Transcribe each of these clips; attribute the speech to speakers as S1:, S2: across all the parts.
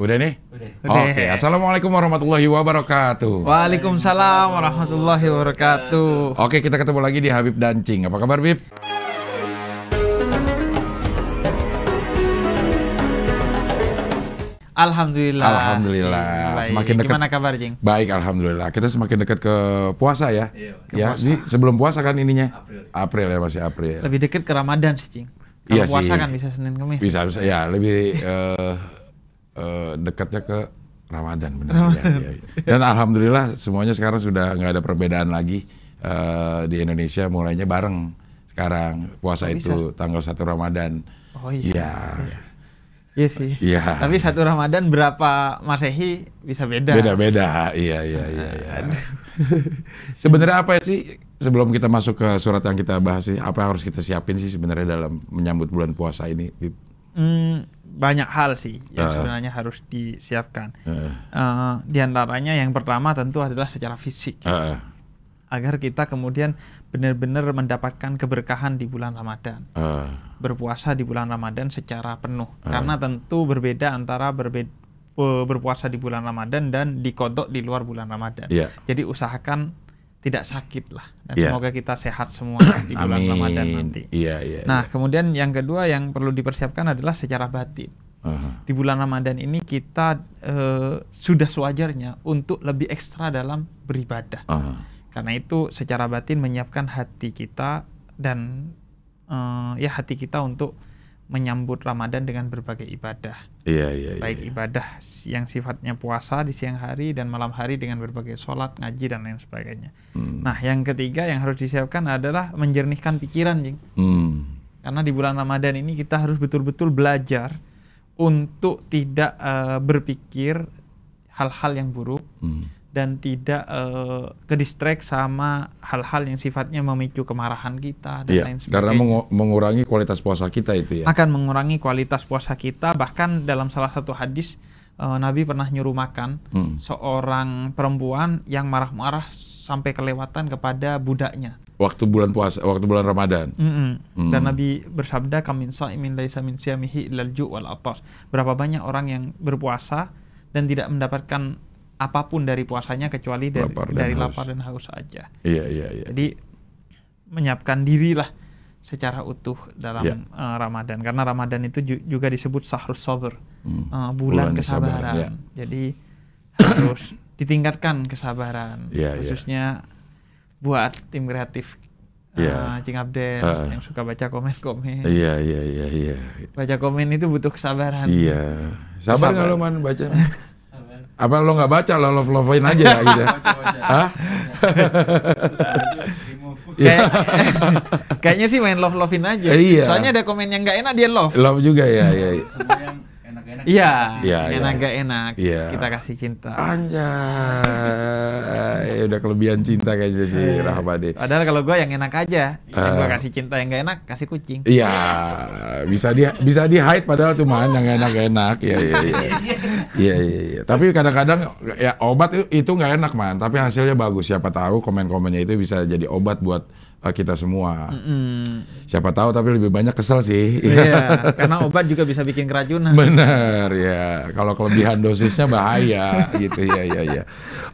S1: Udah nih? Udah. Oke, okay. Assalamualaikum warahmatullahi wabarakatuh. Waalaikumsalam warahmatullahi wabarakatuh. Oke, okay, kita ketemu lagi di Habib Dancing. Apa kabar, Bib? Alhamdulillah. Alhamdulillah. Baik. Semakin dekat. Gimana kabar, Jing? Baik, alhamdulillah. Kita semakin dekat ke puasa ya. Iya. Ya, ini sebelum puasa kan ininya? April. April ya, masih April.
S2: Lebih dekat ke Ramadan sih, Jing. Kalau iya puasa sih. kan bisa Senin Kamis. Bisa, bisa. Ya, lebih
S1: uh, Eh, dekatnya ke Ramadan benar Ya, ya. Dan alhamdulillah semuanya sekarang sudah nggak ada perbedaan lagi uh, di Indonesia mulainya bareng sekarang puasa Bisa. itu tanggal satu Ramadan. Oh iya. Ya. Iya sih. Iya. Tapi satu Ramadan
S2: berapa masehi bisa beda.
S1: Beda-beda. Iya iya iya. iya. sebenarnya apa sih sebelum kita masuk ke surat yang kita bahas sih apa yang harus kita siapin sih sebenarnya dalam menyambut bulan puasa ini?
S2: Hmm, banyak hal sih yang uh. sebenarnya harus disiapkan. Uh. Uh, di antaranya yang pertama tentu adalah secara fisik. Uh. Agar kita kemudian benar-benar mendapatkan keberkahan di bulan Ramadan. Uh. Berpuasa di bulan Ramadan secara penuh. Uh. Karena tentu berbeda antara berbe eh, berpuasa di bulan Ramadan dan dikodok di luar bulan Ramadan. Yeah. Jadi usahakan tidak sakit lah dan yeah. semoga kita sehat semua di bulan Amin. Ramadan nanti. Yeah, yeah, iya. nah, yeah. kemudian yang kedua yang perlu dipersiapkan adalah secara batin. Uh-huh. Di bulan Ramadan ini kita uh, sudah sewajarnya untuk lebih ekstra dalam beribadah. Uh-huh. Karena itu secara batin menyiapkan hati kita dan uh, ya hati kita untuk menyambut Ramadan dengan berbagai ibadah. Iya, iya, iya Baik iya. ibadah yang sifatnya puasa di siang hari dan malam hari dengan berbagai sholat, ngaji dan lain sebagainya. Hmm. Nah, yang ketiga yang harus disiapkan adalah menjernihkan pikiran, Jing.
S1: Hmm.
S2: Karena di bulan Ramadan ini kita harus betul-betul belajar untuk tidak uh, berpikir hal-hal yang buruk. Hmm dan tidak uh, ke sama hal-hal yang sifatnya memicu kemarahan kita dan iya, lain sebagainya. Karena
S1: mengurangi kualitas puasa kita itu ya. Akan
S2: mengurangi kualitas puasa kita bahkan dalam salah satu hadis uh, Nabi pernah nyuruh makan hmm. seorang perempuan yang marah-marah sampai kelewatan kepada budaknya.
S1: Waktu bulan puasa, waktu bulan Ramadan. Mm -hmm. mm. Dan Nabi
S2: bersabda kamin sa'imin laisa min siamihi wal atas. Berapa banyak orang yang berpuasa dan tidak mendapatkan apapun dari puasanya kecuali dari lapar dari lapar dan haus saja. Iya iya iya. Jadi menyiapkan dirilah secara utuh dalam ya. uh, Ramadan karena Ramadan itu ju juga disebut sahur sober hmm. uh, bulan, bulan kesabaran. Ya. Jadi harus ditingkatkan kesabaran ya, khususnya ya. buat tim kreatif Ya. uh, Cing Abdel uh, yang suka baca komen-komen.
S1: Iya iya iya iya.
S2: Baca komen itu butuh kesabaran. Iya. Sabar, Sabar. kalau man
S1: baca. apa lo nggak baca lo love lovein aja ya, gitu ya? Hah? Iya. Kayak, kayaknya sih main love lovein aja. Iya. Soalnya ada
S2: komen yang nggak enak dia love. Love juga ya, ya enak. Iya. Iya, iya. Enak gak enak. Iya. Kita kasih
S1: cinta. Anjay. Udah kelebihan cinta kayaknya sih iya. Rahmadi.
S2: Padahal kalau gue yang enak aja, uh, yang gue eh. kasih cinta yang gak enak, kasih kucing. Iya.
S1: bisa dia bisa di hide padahal cuma yang enak-enak. gak Iya iya, iya iya. Iya iya iya. Tapi kadang-kadang ya obat itu nggak enak man, tapi hasilnya bagus. Siapa tahu komen-komennya itu bisa jadi obat buat Eh, kita semua. mm hmm Siapa tahu tapi lebih banyak kesel sih. Iya, karena
S2: obat juga bisa bikin keracunan. Benar
S1: ya. Kalau kelebihan dosisnya bahaya gitu ya ya ya.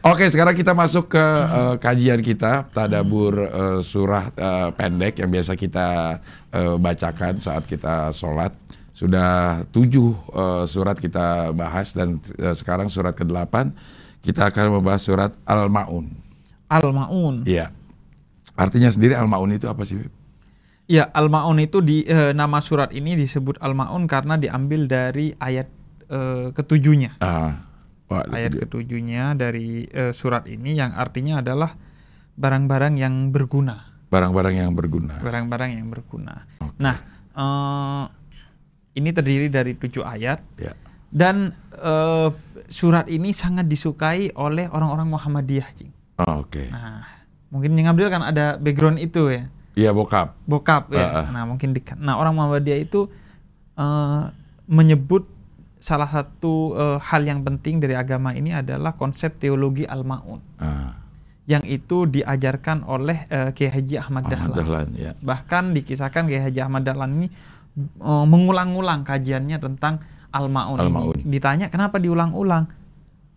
S1: Oke, sekarang kita masuk ke uh, kajian kita tadabur uh, surah uh, pendek yang biasa kita uh, bacakan saat kita sholat. Sudah tujuh uh, surat kita bahas dan uh, sekarang surat ke-8 kita akan membahas surat Al-Maun.
S2: Al-Maun.
S1: Iya. Artinya sendiri Al-Maun itu apa sih?
S2: Ya, Al-Maun itu di e, nama surat ini disebut Al-Maun karena diambil dari ayat e, ketujuhnya.
S1: Ah, wah, ayat
S2: ketujuhnya dari e, surat ini yang artinya adalah barang-barang yang berguna.
S1: Barang-barang yang berguna.
S2: Barang-barang yang berguna. Okay. Nah, e, ini terdiri dari tujuh ayat. Ya. Dan e, surat ini sangat disukai oleh orang-orang Muhammadiyah,
S1: Oh, Oke. Okay. Nah,
S2: Mungkin yang ngambil kan ada background itu ya. Iya bokap.
S1: Bokap ya. Uh, uh.
S2: Nah mungkin dekat. Nah orang dia itu uh, menyebut salah satu uh, hal yang penting dari agama ini adalah konsep teologi al-maun. Uh. Yang itu diajarkan oleh uh, Kiai Haji Ahmad, Ahmad Dahlan. Dahlan ya. Bahkan dikisahkan Kiai Haji Ahmad Dahlan ini uh, mengulang-ulang kajiannya tentang al-maun al, ini. Ditanya kenapa diulang-ulang?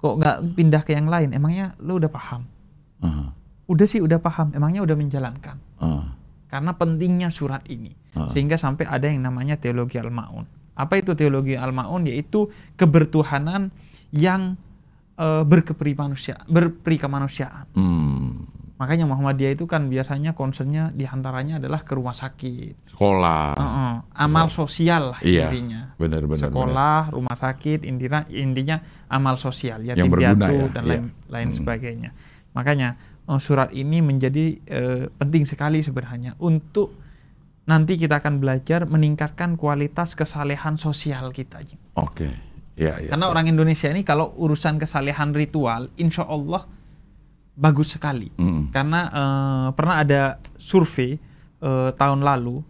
S2: Kok nggak pindah ke yang lain? Emangnya lu udah paham? Uh -huh udah sih udah paham emangnya udah menjalankan uh. karena pentingnya surat ini uh. sehingga sampai ada yang namanya teologi al-maun apa itu teologi al-maun yaitu kebertuhanan yang uh, berkeperi manusia berperi kemanusiaan
S1: hmm.
S2: Makanya Muhammadiyah itu kan biasanya concernnya diantaranya adalah ke rumah sakit,
S1: sekolah, uh -uh.
S2: amal sosial lah iya, intinya, benar, benar, sekolah, benar. rumah sakit, intinya intinya amal sosial, yatim piatu ya? dan iya. lain lain hmm. sebagainya. Makanya Eh, surat ini menjadi uh, penting sekali sebenarnya untuk nanti kita akan belajar meningkatkan kualitas kesalehan sosial kita.
S1: Oke. Okay. Ya, ya,
S2: Karena ya. orang Indonesia ini kalau urusan kesalehan ritual, insya Allah bagus sekali. Mm. Karena uh, pernah ada survei uh, tahun lalu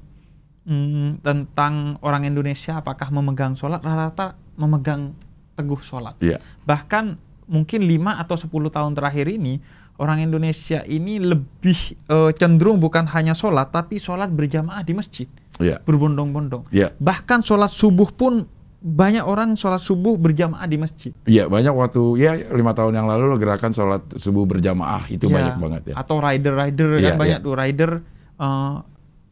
S2: um, tentang orang Indonesia apakah memegang sholat rata-rata memegang teguh sholat. Yeah. Bahkan mungkin lima atau 10 tahun terakhir ini orang Indonesia ini lebih uh, cenderung bukan hanya sholat tapi sholat berjamaah di masjid yeah. berbondong-bondong yeah. bahkan sholat subuh pun banyak orang sholat subuh berjamaah di masjid.
S1: Iya banyak waktu ya lima tahun yang lalu gerakan sholat subuh berjamaah itu ya, banyak banget ya.
S2: Atau rider rider ya, kan ya. banyak iya. tuh rider uh,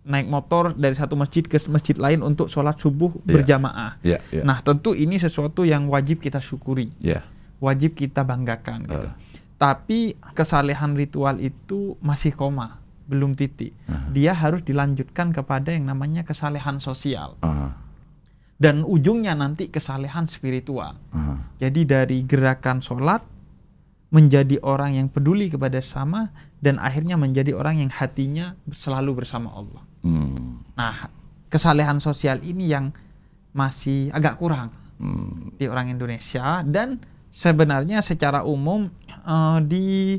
S2: naik motor dari satu masjid ke masjid lain untuk sholat subuh ya. berjamaah. Ya, ya. Nah tentu ini sesuatu yang wajib kita syukuri, ya. wajib kita banggakan. Uh. Tapi kesalehan ritual itu masih koma, belum titik. Uh -huh. Dia harus dilanjutkan kepada yang namanya kesalehan sosial. Uh -huh. Dan ujungnya nanti kesalehan spiritual. Uh -huh. Jadi dari gerakan sholat menjadi orang yang peduli kepada sama dan akhirnya menjadi orang yang hatinya selalu bersama Allah. Hmm. Nah, kesalehan sosial ini yang masih agak kurang hmm. di orang Indonesia dan sebenarnya secara umum uh, di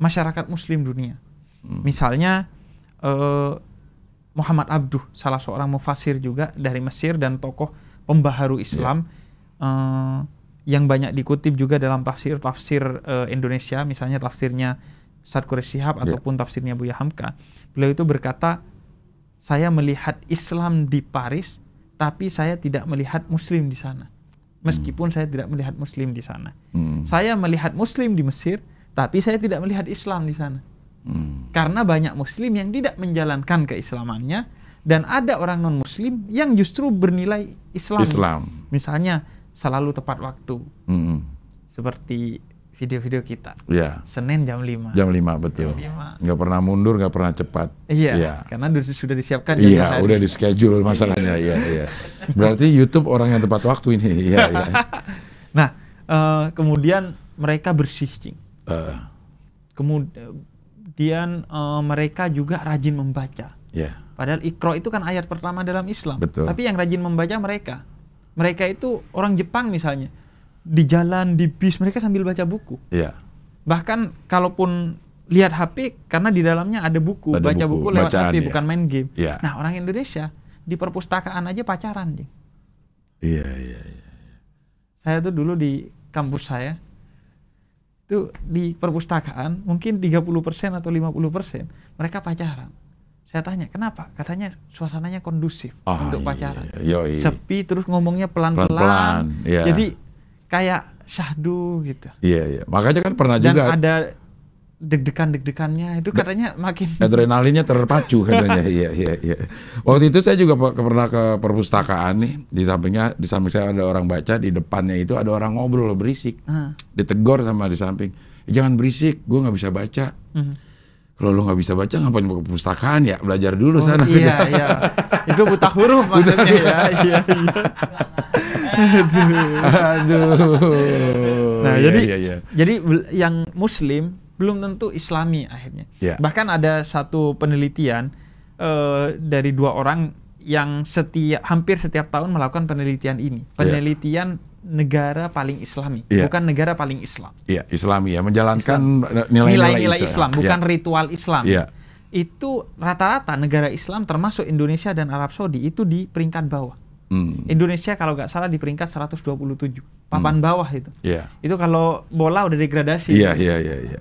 S2: masyarakat muslim dunia. Hmm. Misalnya uh, Muhammad Abduh, salah seorang mufasir juga dari Mesir dan tokoh pembaharu iya. Islam yeah. uh, yang banyak dikutip juga dalam tafsir-tafsir uh, eh, Indonesia, misalnya tafsirnya Sad Quraish Shihab yeah. ataupun tafsirnya Buya Hamka. Beliau itu berkata, "Saya melihat Islam di Paris, tapi saya tidak melihat muslim di sana." Hmm. meskipun hmm. saya tidak melihat Muslim di sana. Hmm. Saya melihat Muslim di Mesir, tapi saya tidak melihat Islam di sana. Hmm. Karena banyak Muslim yang tidak menjalankan keislamannya dan ada orang non Muslim yang justru bernilai Islam. Islam. Misalnya selalu tepat waktu, hmm. seperti video-video kita. Iya. Senin jam 5. Jam 5 betul. Jam 5.
S1: Gak pernah mundur, gak pernah cepat. Iya. Ya.
S2: Karena sudah disiapkan Iya, udah di
S1: schedule iya. masalahnya. Iya, iya. Berarti YouTube orang yang tepat waktu ini. Iya, iya.
S2: nah, uh, kemudian mereka bersih, Cing. Uh. Kemudian uh, mereka juga rajin membaca. Iya. Yeah. Padahal Iqra itu kan ayat pertama dalam Islam. Betul. Tapi yang rajin membaca mereka. Mereka itu orang Jepang misalnya di jalan, di bis mereka sambil baca buku. Iya. Bahkan kalaupun lihat HP karena di dalamnya ada buku, ada baca buku, buku lewat HP ya. bukan main game. Ya. Nah, orang Indonesia di perpustakaan aja pacaran, Jing.
S1: Iya, iya, iya.
S2: Saya tuh dulu di kampus saya itu di perpustakaan mungkin 30% atau 50% mereka pacaran. Saya tanya, kenapa? Katanya suasananya kondusif oh, untuk iya, pacaran. Iya, iya. Sepi terus ngomongnya pelan-pelan. Pelan-pelan. Iya. Jadi kayak syahdu gitu.
S1: Iya iya. Makanya kan pernah Dan juga ada
S2: deg-degan deg-degannya itu katanya makin
S1: adrenalinnya terpacu katanya. iya iya iya. Waktu itu saya juga pernah ke perpustakaan nih di sampingnya di samping saya ada orang baca di depannya itu ada orang ngobrol berisik. Uh. Ditegor sama di samping. Eh, jangan berisik, gue nggak bisa baca. Uh mhm. -huh kalau lo nggak bisa baca ngapain ke perpustakaan ya? Belajar dulu oh, sana. Iya, iya. Itu
S2: buta huruf maksudnya buta huruf. ya. Iya, iya. aduh.
S1: aduh. Nah, iya, jadi iya, iya.
S2: jadi yang muslim belum tentu islami akhirnya. iya. Bahkan ada satu penelitian uh, dari dua orang yang setiap hampir setiap tahun melakukan penelitian ini. Iya. Penelitian yeah negara paling islami, yeah. bukan negara paling Islam.
S1: Iya, yeah, Islami ya, menjalankan eh, nilai-nilai Islam. Islam, iya. bukan yeah.
S2: ritual Islam. Yeah. Itu rata-rata negara Islam termasuk Indonesia dan Arab Saudi itu di peringkat bawah. Hmm. Indonesia kalau nggak salah di peringkat 127, papan hmm. bawah itu. Yeah. Itu kalau bola udah degradasi. Iya,
S1: iya, iya, iya.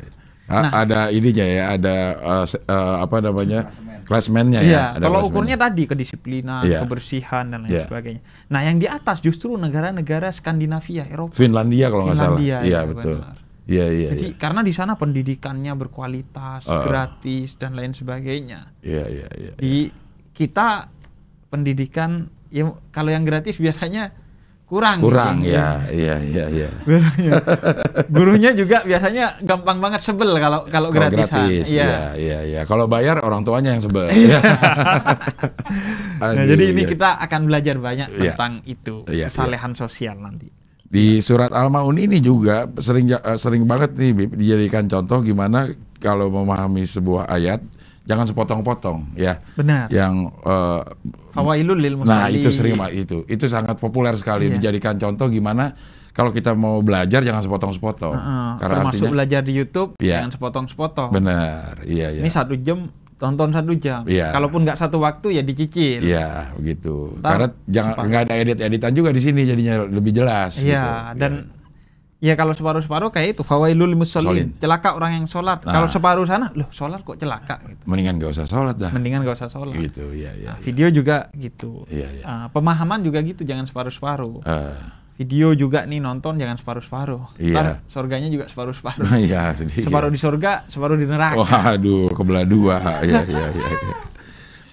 S1: Nah, ada ininya ya, ada uh, uh, apa namanya? klasmennya iya, ya. ya. Kalau ukurnya
S2: tadi kedisiplinan, ya. kebersihan dan lain ya. sebagainya. Nah, yang di atas justru negara-negara Skandinavia, Eropa. Finlandia kalau nggak salah. Iya, ya, betul. Iya, iya. Jadi ya. karena di sana pendidikannya berkualitas, uh, gratis dan lain sebagainya. Iya, iya, iya. Di iya. kita pendidikan ya kalau yang gratis biasanya kurang kurang gitu. ya iya iya
S1: iya
S2: gurunya juga biasanya gampang banget sebel kalau kalau gratisan gratis, iya. iya
S1: iya iya kalau bayar orang tuanya yang sebel ya. nah jadi iya, ini iya. kita
S2: akan belajar banyak ya. tentang itu ya, kesalehan ya. sosial nanti
S1: di surat al-maun ini juga sering eh, sering banget nih dijadikan contoh gimana kalau memahami sebuah ayat jangan sepotong-potong ya. Benar. Yang uh, Fawailul lil Nah, itu sering itu. Itu sangat populer sekali iya. dijadikan contoh gimana kalau kita mau belajar jangan sepotong-sepotong. Uh -huh. Karena termasuk artinya, belajar di YouTube iya. jangan sepotong-sepotong. Benar. Iya, iya. Ini
S2: satu jam tonton satu jam. Iya. Kalaupun nggak satu waktu ya dicicil. Iya,
S1: begitu. Karena jangan nggak ada edit-editan juga di sini jadinya lebih jelas. Iya, gitu. dan
S2: iya. Ya kalau separuh-separuh kayak itu fawailul musallin, celaka orang yang sholat. Nah. Kalau ah. separuh sana, loh sholat kok celaka gitu.
S1: Mendingan gak usah sholat dah. Mendingan
S2: gak usah sholat. Gitu, ya, ya. Nah, ya. Video juga gitu. Ya, ya. Uh, pemahaman juga gitu, jangan separuh-separuh. Uh. Video juga nih nonton jangan separuh-separuh. Iya. Yeah. sorganya juga separuh-separuh. Iya, sedih. Separuh di sorga, separuh di neraka.
S1: Waduh, kebelah dua. ya, iya, iya.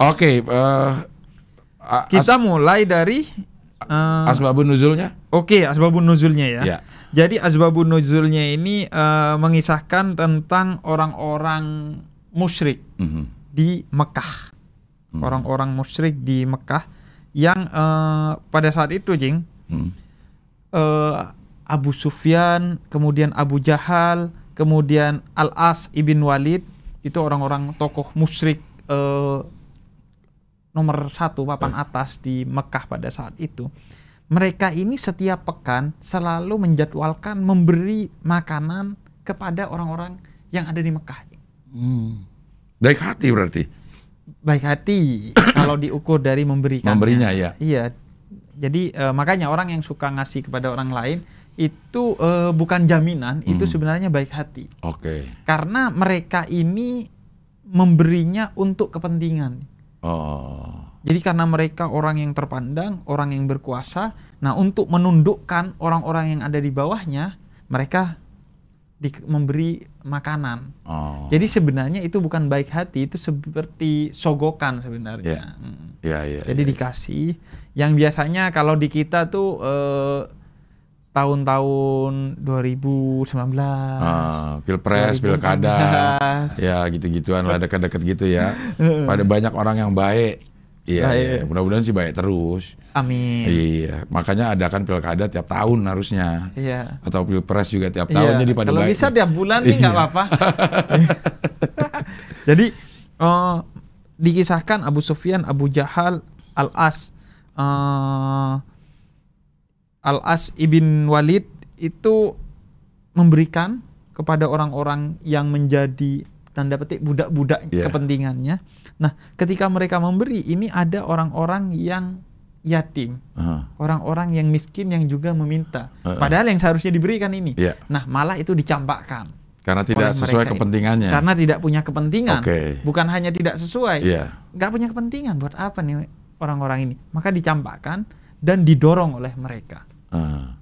S1: Oke, eh, kita mulai
S2: dari uh, asbabun nuzulnya.
S1: Oke, okay, asbabun nuzulnya ya. ya
S2: jadi Azbabun nuzulnya ini uh, mengisahkan tentang orang-orang musyrik mm -hmm. di Mekah. Mhm. Orang-orang mm. -hmm. musyrik di Mekah yang uh, pada saat itu, Jing, mm. uh, Abu Sufyan, kemudian Abu Jahal, kemudian Al As ibn Walid itu orang-orang tokoh musyrik uh, nomor satu papan atas di Mekah pada saat itu mereka ini setiap pekan selalu menjadwalkan memberi makanan kepada orang-orang yang ada di Mekah.
S1: Hmm. Baik hati berarti.
S2: Baik hati kalau diukur dari memberikan. Memberinya ya. Iya. Jadi uh, makanya orang yang suka ngasih kepada orang lain itu uh, bukan jaminan, hmm. itu sebenarnya baik hati. Oke. Okay. Karena mereka ini memberinya untuk kepentingan.
S1: Oh
S2: jadi karena mereka orang yang terpandang, orang yang berkuasa, nah untuk menundukkan orang-orang yang ada di bawahnya, mereka di, memberi makanan. Oh. Jadi sebenarnya itu bukan baik hati, itu seperti sogokan sebenarnya. Yeah. Hmm. Yeah, yeah, Jadi yeah, ya. dikasih. Yang biasanya kalau di kita tuh eh, tahun-tahun 2019, ah, pilpres, pilkada, ya
S1: gitu-gituan lah dekat-dekat gitu ya. Pada banyak orang yang baik Iya, nah, iya. iya. iya. mudah-mudahan sih baik terus. Amin. Iya, makanya ada kan pilkada tiap tahun harusnya. Iya. Atau pilpres juga tiap iya. tahun jadi pada Kalau bisa tiap bulan nih nggak iya. apa-apa.
S2: jadi uh, dikisahkan Abu Sufyan, Abu Jahal, Al As, uh, eh, Al As ibn Walid itu memberikan kepada orang-orang yang menjadi tanda petik budak-budak yeah. kepentingannya. Nah, ketika mereka memberi, ini ada orang-orang yang yatim, uh-huh. orang-orang yang miskin yang juga meminta. Uh-huh. Padahal yang seharusnya diberikan ini. Yeah. Nah, malah itu dicampakkan.
S1: Karena tidak sesuai kepentingannya. Karena
S2: tidak punya kepentingan. Okay. Bukan hanya tidak sesuai, yeah. Gak punya kepentingan. Buat apa nih orang-orang ini? Maka dicampakkan dan didorong oleh mereka. uh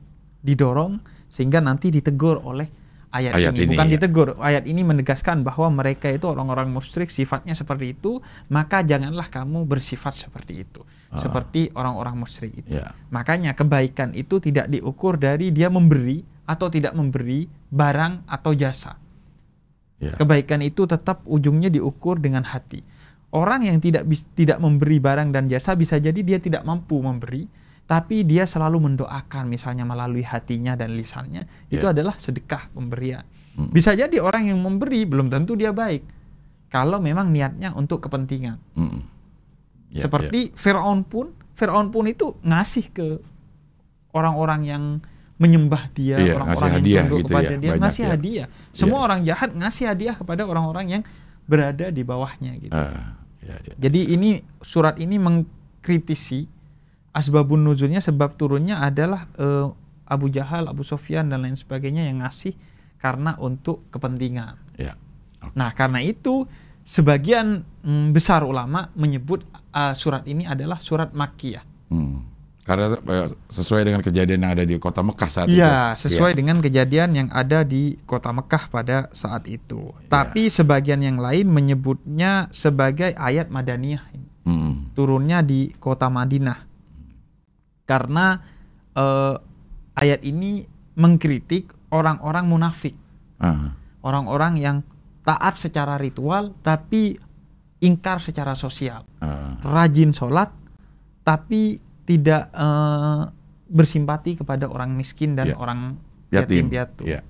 S2: Didorong sehingga nanti ditegur oleh ayat, ayat ini. ini bukan ya. ditegur ayat ini menegaskan bahwa mereka itu orang-orang musyrik sifatnya seperti itu maka janganlah kamu bersifat seperti itu uh. seperti orang-orang musyrik itu yeah. makanya kebaikan itu tidak diukur dari dia memberi atau tidak memberi barang atau jasa yeah. kebaikan itu tetap ujungnya diukur dengan hati orang yang tidak tidak memberi barang dan jasa bisa jadi dia tidak mampu memberi tapi dia selalu mendoakan misalnya melalui hatinya dan lisannya yeah. itu adalah sedekah pemberian mm. bisa jadi orang yang memberi belum tentu dia baik kalau memang niatnya untuk kepentingan
S1: mm. yeah, seperti
S2: yeah. Fir'aun pun Fir'aun pun itu ngasih ke orang-orang yang menyembah dia, iya, orang-orang yang tunduk gitu kepada ya, dia, banyak, ngasih yeah. hadiah. Iya. Semua yeah. orang jahat ngasih hadiah kepada orang-orang yang berada di bawahnya gitu. Uh, yeah, yeah. Iya. Jadi ini surat ini mengkritisi asbabun nuzulnya sebab turunnya adalah uh, Abu Jahal, Abu Sofyan dan lain sebagainya yang ngasih karena untuk kepentingan. Ya. Okay. Nah karena itu sebagian mm, besar ulama menyebut uh, surat ini adalah surat Makkiyah.
S1: Hmm. Karena eh, sesuai dengan kejadian yang ada di kota Mekah saat ya, itu. Iya, sesuai ya.
S2: dengan kejadian yang ada di kota Mekah pada saat itu. Ya. Tapi sebagian yang lain menyebutnya sebagai ayat Madaniyah. Hmm. Turunnya di kota Madinah karena uh, ayat ini mengkritik orang-orang munafik, orang-orang uh yang taat secara ritual tapi ingkar secara sosial, uh. rajin sholat tapi tidak uh, bersimpati kepada orang miskin dan yeah. orang yatim piatu. Yeah.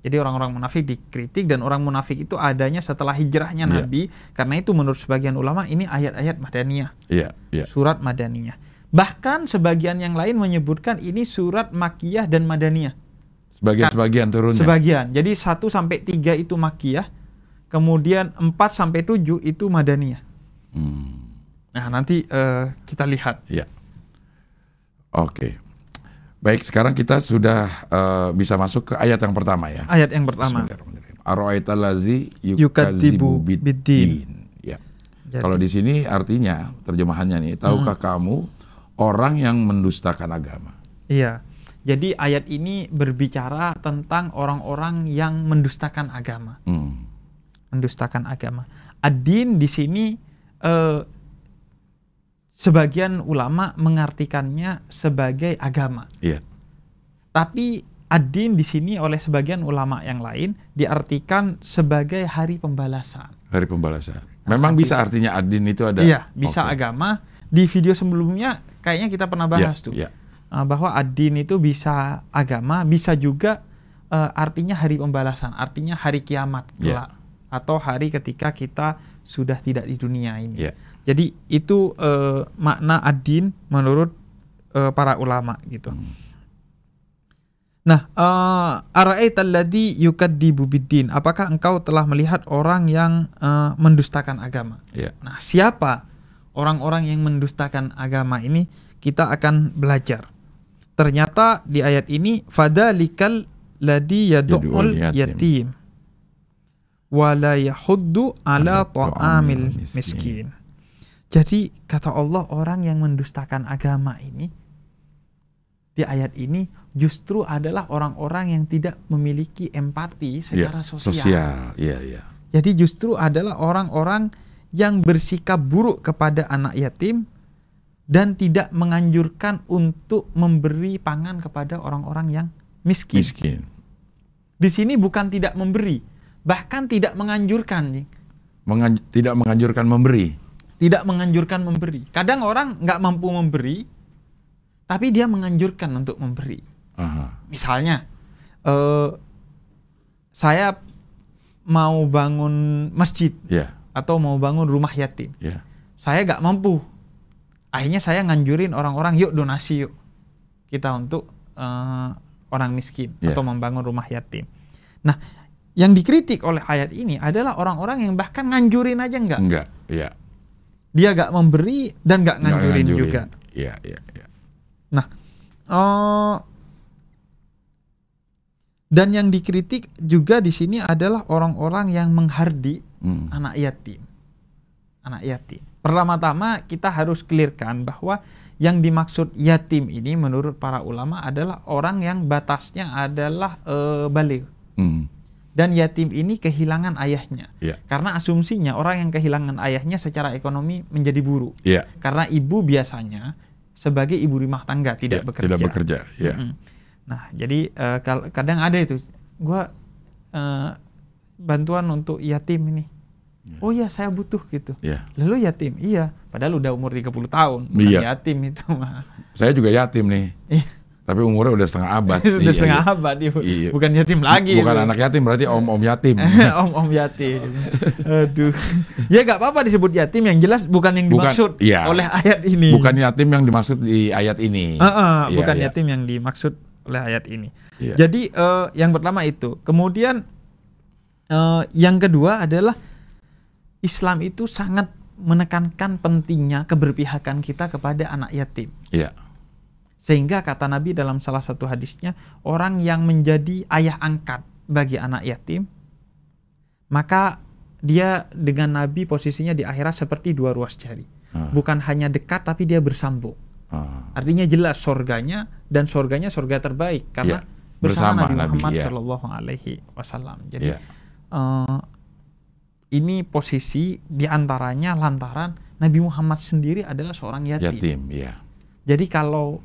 S2: Jadi orang-orang munafik dikritik dan orang munafik itu adanya setelah hijrahnya yeah. Nabi. Karena itu menurut sebagian ulama ini ayat-ayat Madaniyah. Yeah, yeah. Surat Madaniyah. Bahkan sebagian yang lain menyebutkan ini surat Makiyah dan Madaniyah.
S1: Sebagian-sebagian nah, turunnya. Sebagian.
S2: Jadi 1 sampai 3 itu Makiyah, kemudian 4 sampai 7 itu Madaniyah. Hmm. Nah, nanti uh, kita lihat.
S1: Ya. Oke. Baik, sekarang kita sudah uh, bisa masuk ke ayat yang pertama ya. Ayat yang pertama. Aro'aitalazi yukadzibu biddin. Ya. Kalau di sini artinya terjemahannya nih, tahukah hmm. kamu orang yang mendustakan agama.
S2: Iya. Jadi ayat ini berbicara tentang orang-orang yang mendustakan agama.
S1: Hmm. Mendustakan
S2: agama. Adin di sini eh, sebagian ulama mengartikannya sebagai agama. Iya. Tapi adin di sini oleh sebagian ulama yang lain diartikan sebagai hari pembalasan.
S1: Hari pembalasan. Memang bisa artinya adin itu ada. Iya, bisa okay.
S2: agama. Di video sebelumnya kayaknya kita pernah bahas yeah, tuh yeah. Ya. bahwa adin itu bisa agama, bisa juga uh, artinya hari pembalasan, artinya hari kiamat yeah. Ya. Lah, atau hari ketika kita sudah tidak di dunia ini. Yeah. Jadi itu uh, makna adin menurut uh, para ulama gitu. Hmm. Nah, araita alladhi di biddin. Apakah engkau telah melihat orang yang uh, mendustakan agama? Yeah. Nah, siapa orang-orang yang mendustakan agama ini kita akan belajar. Ternyata di ayat ini fadalikal ladi yad'ul yatim, wa wala yahuddu ala ta'amil miskin. Jadi kata Allah orang yang mendustakan agama ini di ayat ini justru adalah orang-orang yang tidak memiliki empati secara ya, sosial. Sosial, Ya, ya. Jadi justru adalah orang-orang yang bersikap buruk kepada anak yatim dan tidak menganjurkan untuk memberi pangan kepada orang-orang yang miskin. miskin. Di sini bukan tidak memberi, bahkan tidak menganjurkan.
S1: Menganj tidak menganjurkan memberi.
S2: Tidak menganjurkan memberi. Kadang orang nggak mampu memberi, tapi dia menganjurkan untuk memberi. Aha. Misalnya, uh, saya mau bangun masjid. Yeah atau mau bangun rumah yatim. Yeah. Saya gak mampu. Akhirnya saya nganjurin orang-orang yuk donasi yuk kita untuk uh, orang miskin yeah. atau membangun rumah yatim. Nah, yang dikritik oleh ayat ini adalah orang-orang yang bahkan nganjurin aja nggak. Nggak, ya. Yeah. Dia gak memberi dan gak nganjurin, nganjurin juga.
S1: Iya, iya, iya.
S2: Nah, uh, dan yang dikritik juga di sini adalah orang-orang yang menghardik hmm. anak yatim. Anak yatim. Pertama-tama kita harus clearkan bahwa yang dimaksud yatim ini menurut para ulama adalah orang yang batasnya adalah e, balik. Hmm. Dan yatim ini kehilangan ayahnya. Yeah. Karena asumsinya orang yang kehilangan ayahnya secara ekonomi menjadi buruk. Yeah. Karena ibu biasanya sebagai ibu rumah tangga tidak yeah, bekerja. Tidak bekerja. Yeah. Mm -hmm. Nah jadi e, kadang ada itu. Gue eh, bantuan untuk yatim ini. Yeah. Oh iya, saya butuh gitu. Yeah. Lalu yatim, iya. Padahal udah umur 30 tahun, bukan yeah. yatim itu
S1: Saya juga yatim nih. Iya. Tapi umurnya udah setengah abad. Sudah iya, setengah iya. abad, iya. iya. bukan yatim lagi. Bukan itu. anak yatim, berarti om-om yatim.
S2: om-om yatim. Aduh. Ya nggak apa-apa disebut yatim, yang jelas bukan yang dimaksud iya. oleh ayat
S1: ini. Bukan yatim yang dimaksud di ayat ini. Uh -uh, iya, bukan iya. yatim
S2: yang dimaksud oleh ayat ini. Iya. Jadi uh, yang pertama itu. Kemudian Eh, yang kedua adalah Islam itu sangat menekankan pentingnya keberpihakan kita kepada anak yatim. Iya. Sehingga kata Nabi dalam salah satu hadisnya, orang yang menjadi ayah angkat bagi anak yatim, maka dia dengan Nabi posisinya di akhirat seperti dua ruas jari. Hmm. Bukan hanya dekat tapi dia bersambung. Hmm. Artinya jelas surganya dan surganya sorga terbaik karena ya, bersama, bersama Nabi Muhammad iya. Shallallahu Alaihi Wasallam. Jadi ya uh, ini posisi diantaranya lantaran Nabi Muhammad sendiri adalah seorang yatim. Yatim, ya. Jadi kalau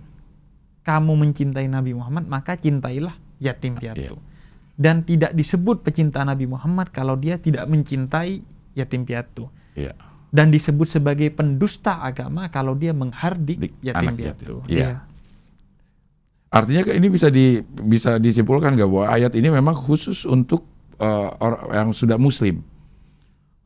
S2: kamu mencintai Nabi Muhammad maka cintailah yatim iya. piatu. Ya. Dan tidak disebut pecinta Nabi Muhammad kalau dia tidak mencintai yatim piatu. Ya. Dan disebut sebagai pendusta agama kalau dia menghardik Dik, yatim piatu. Yatim. Ya. ya.
S1: Artinya ini bisa di bisa disimpulkan nggak bahwa ayat ini memang khusus untuk uh, yang sudah muslim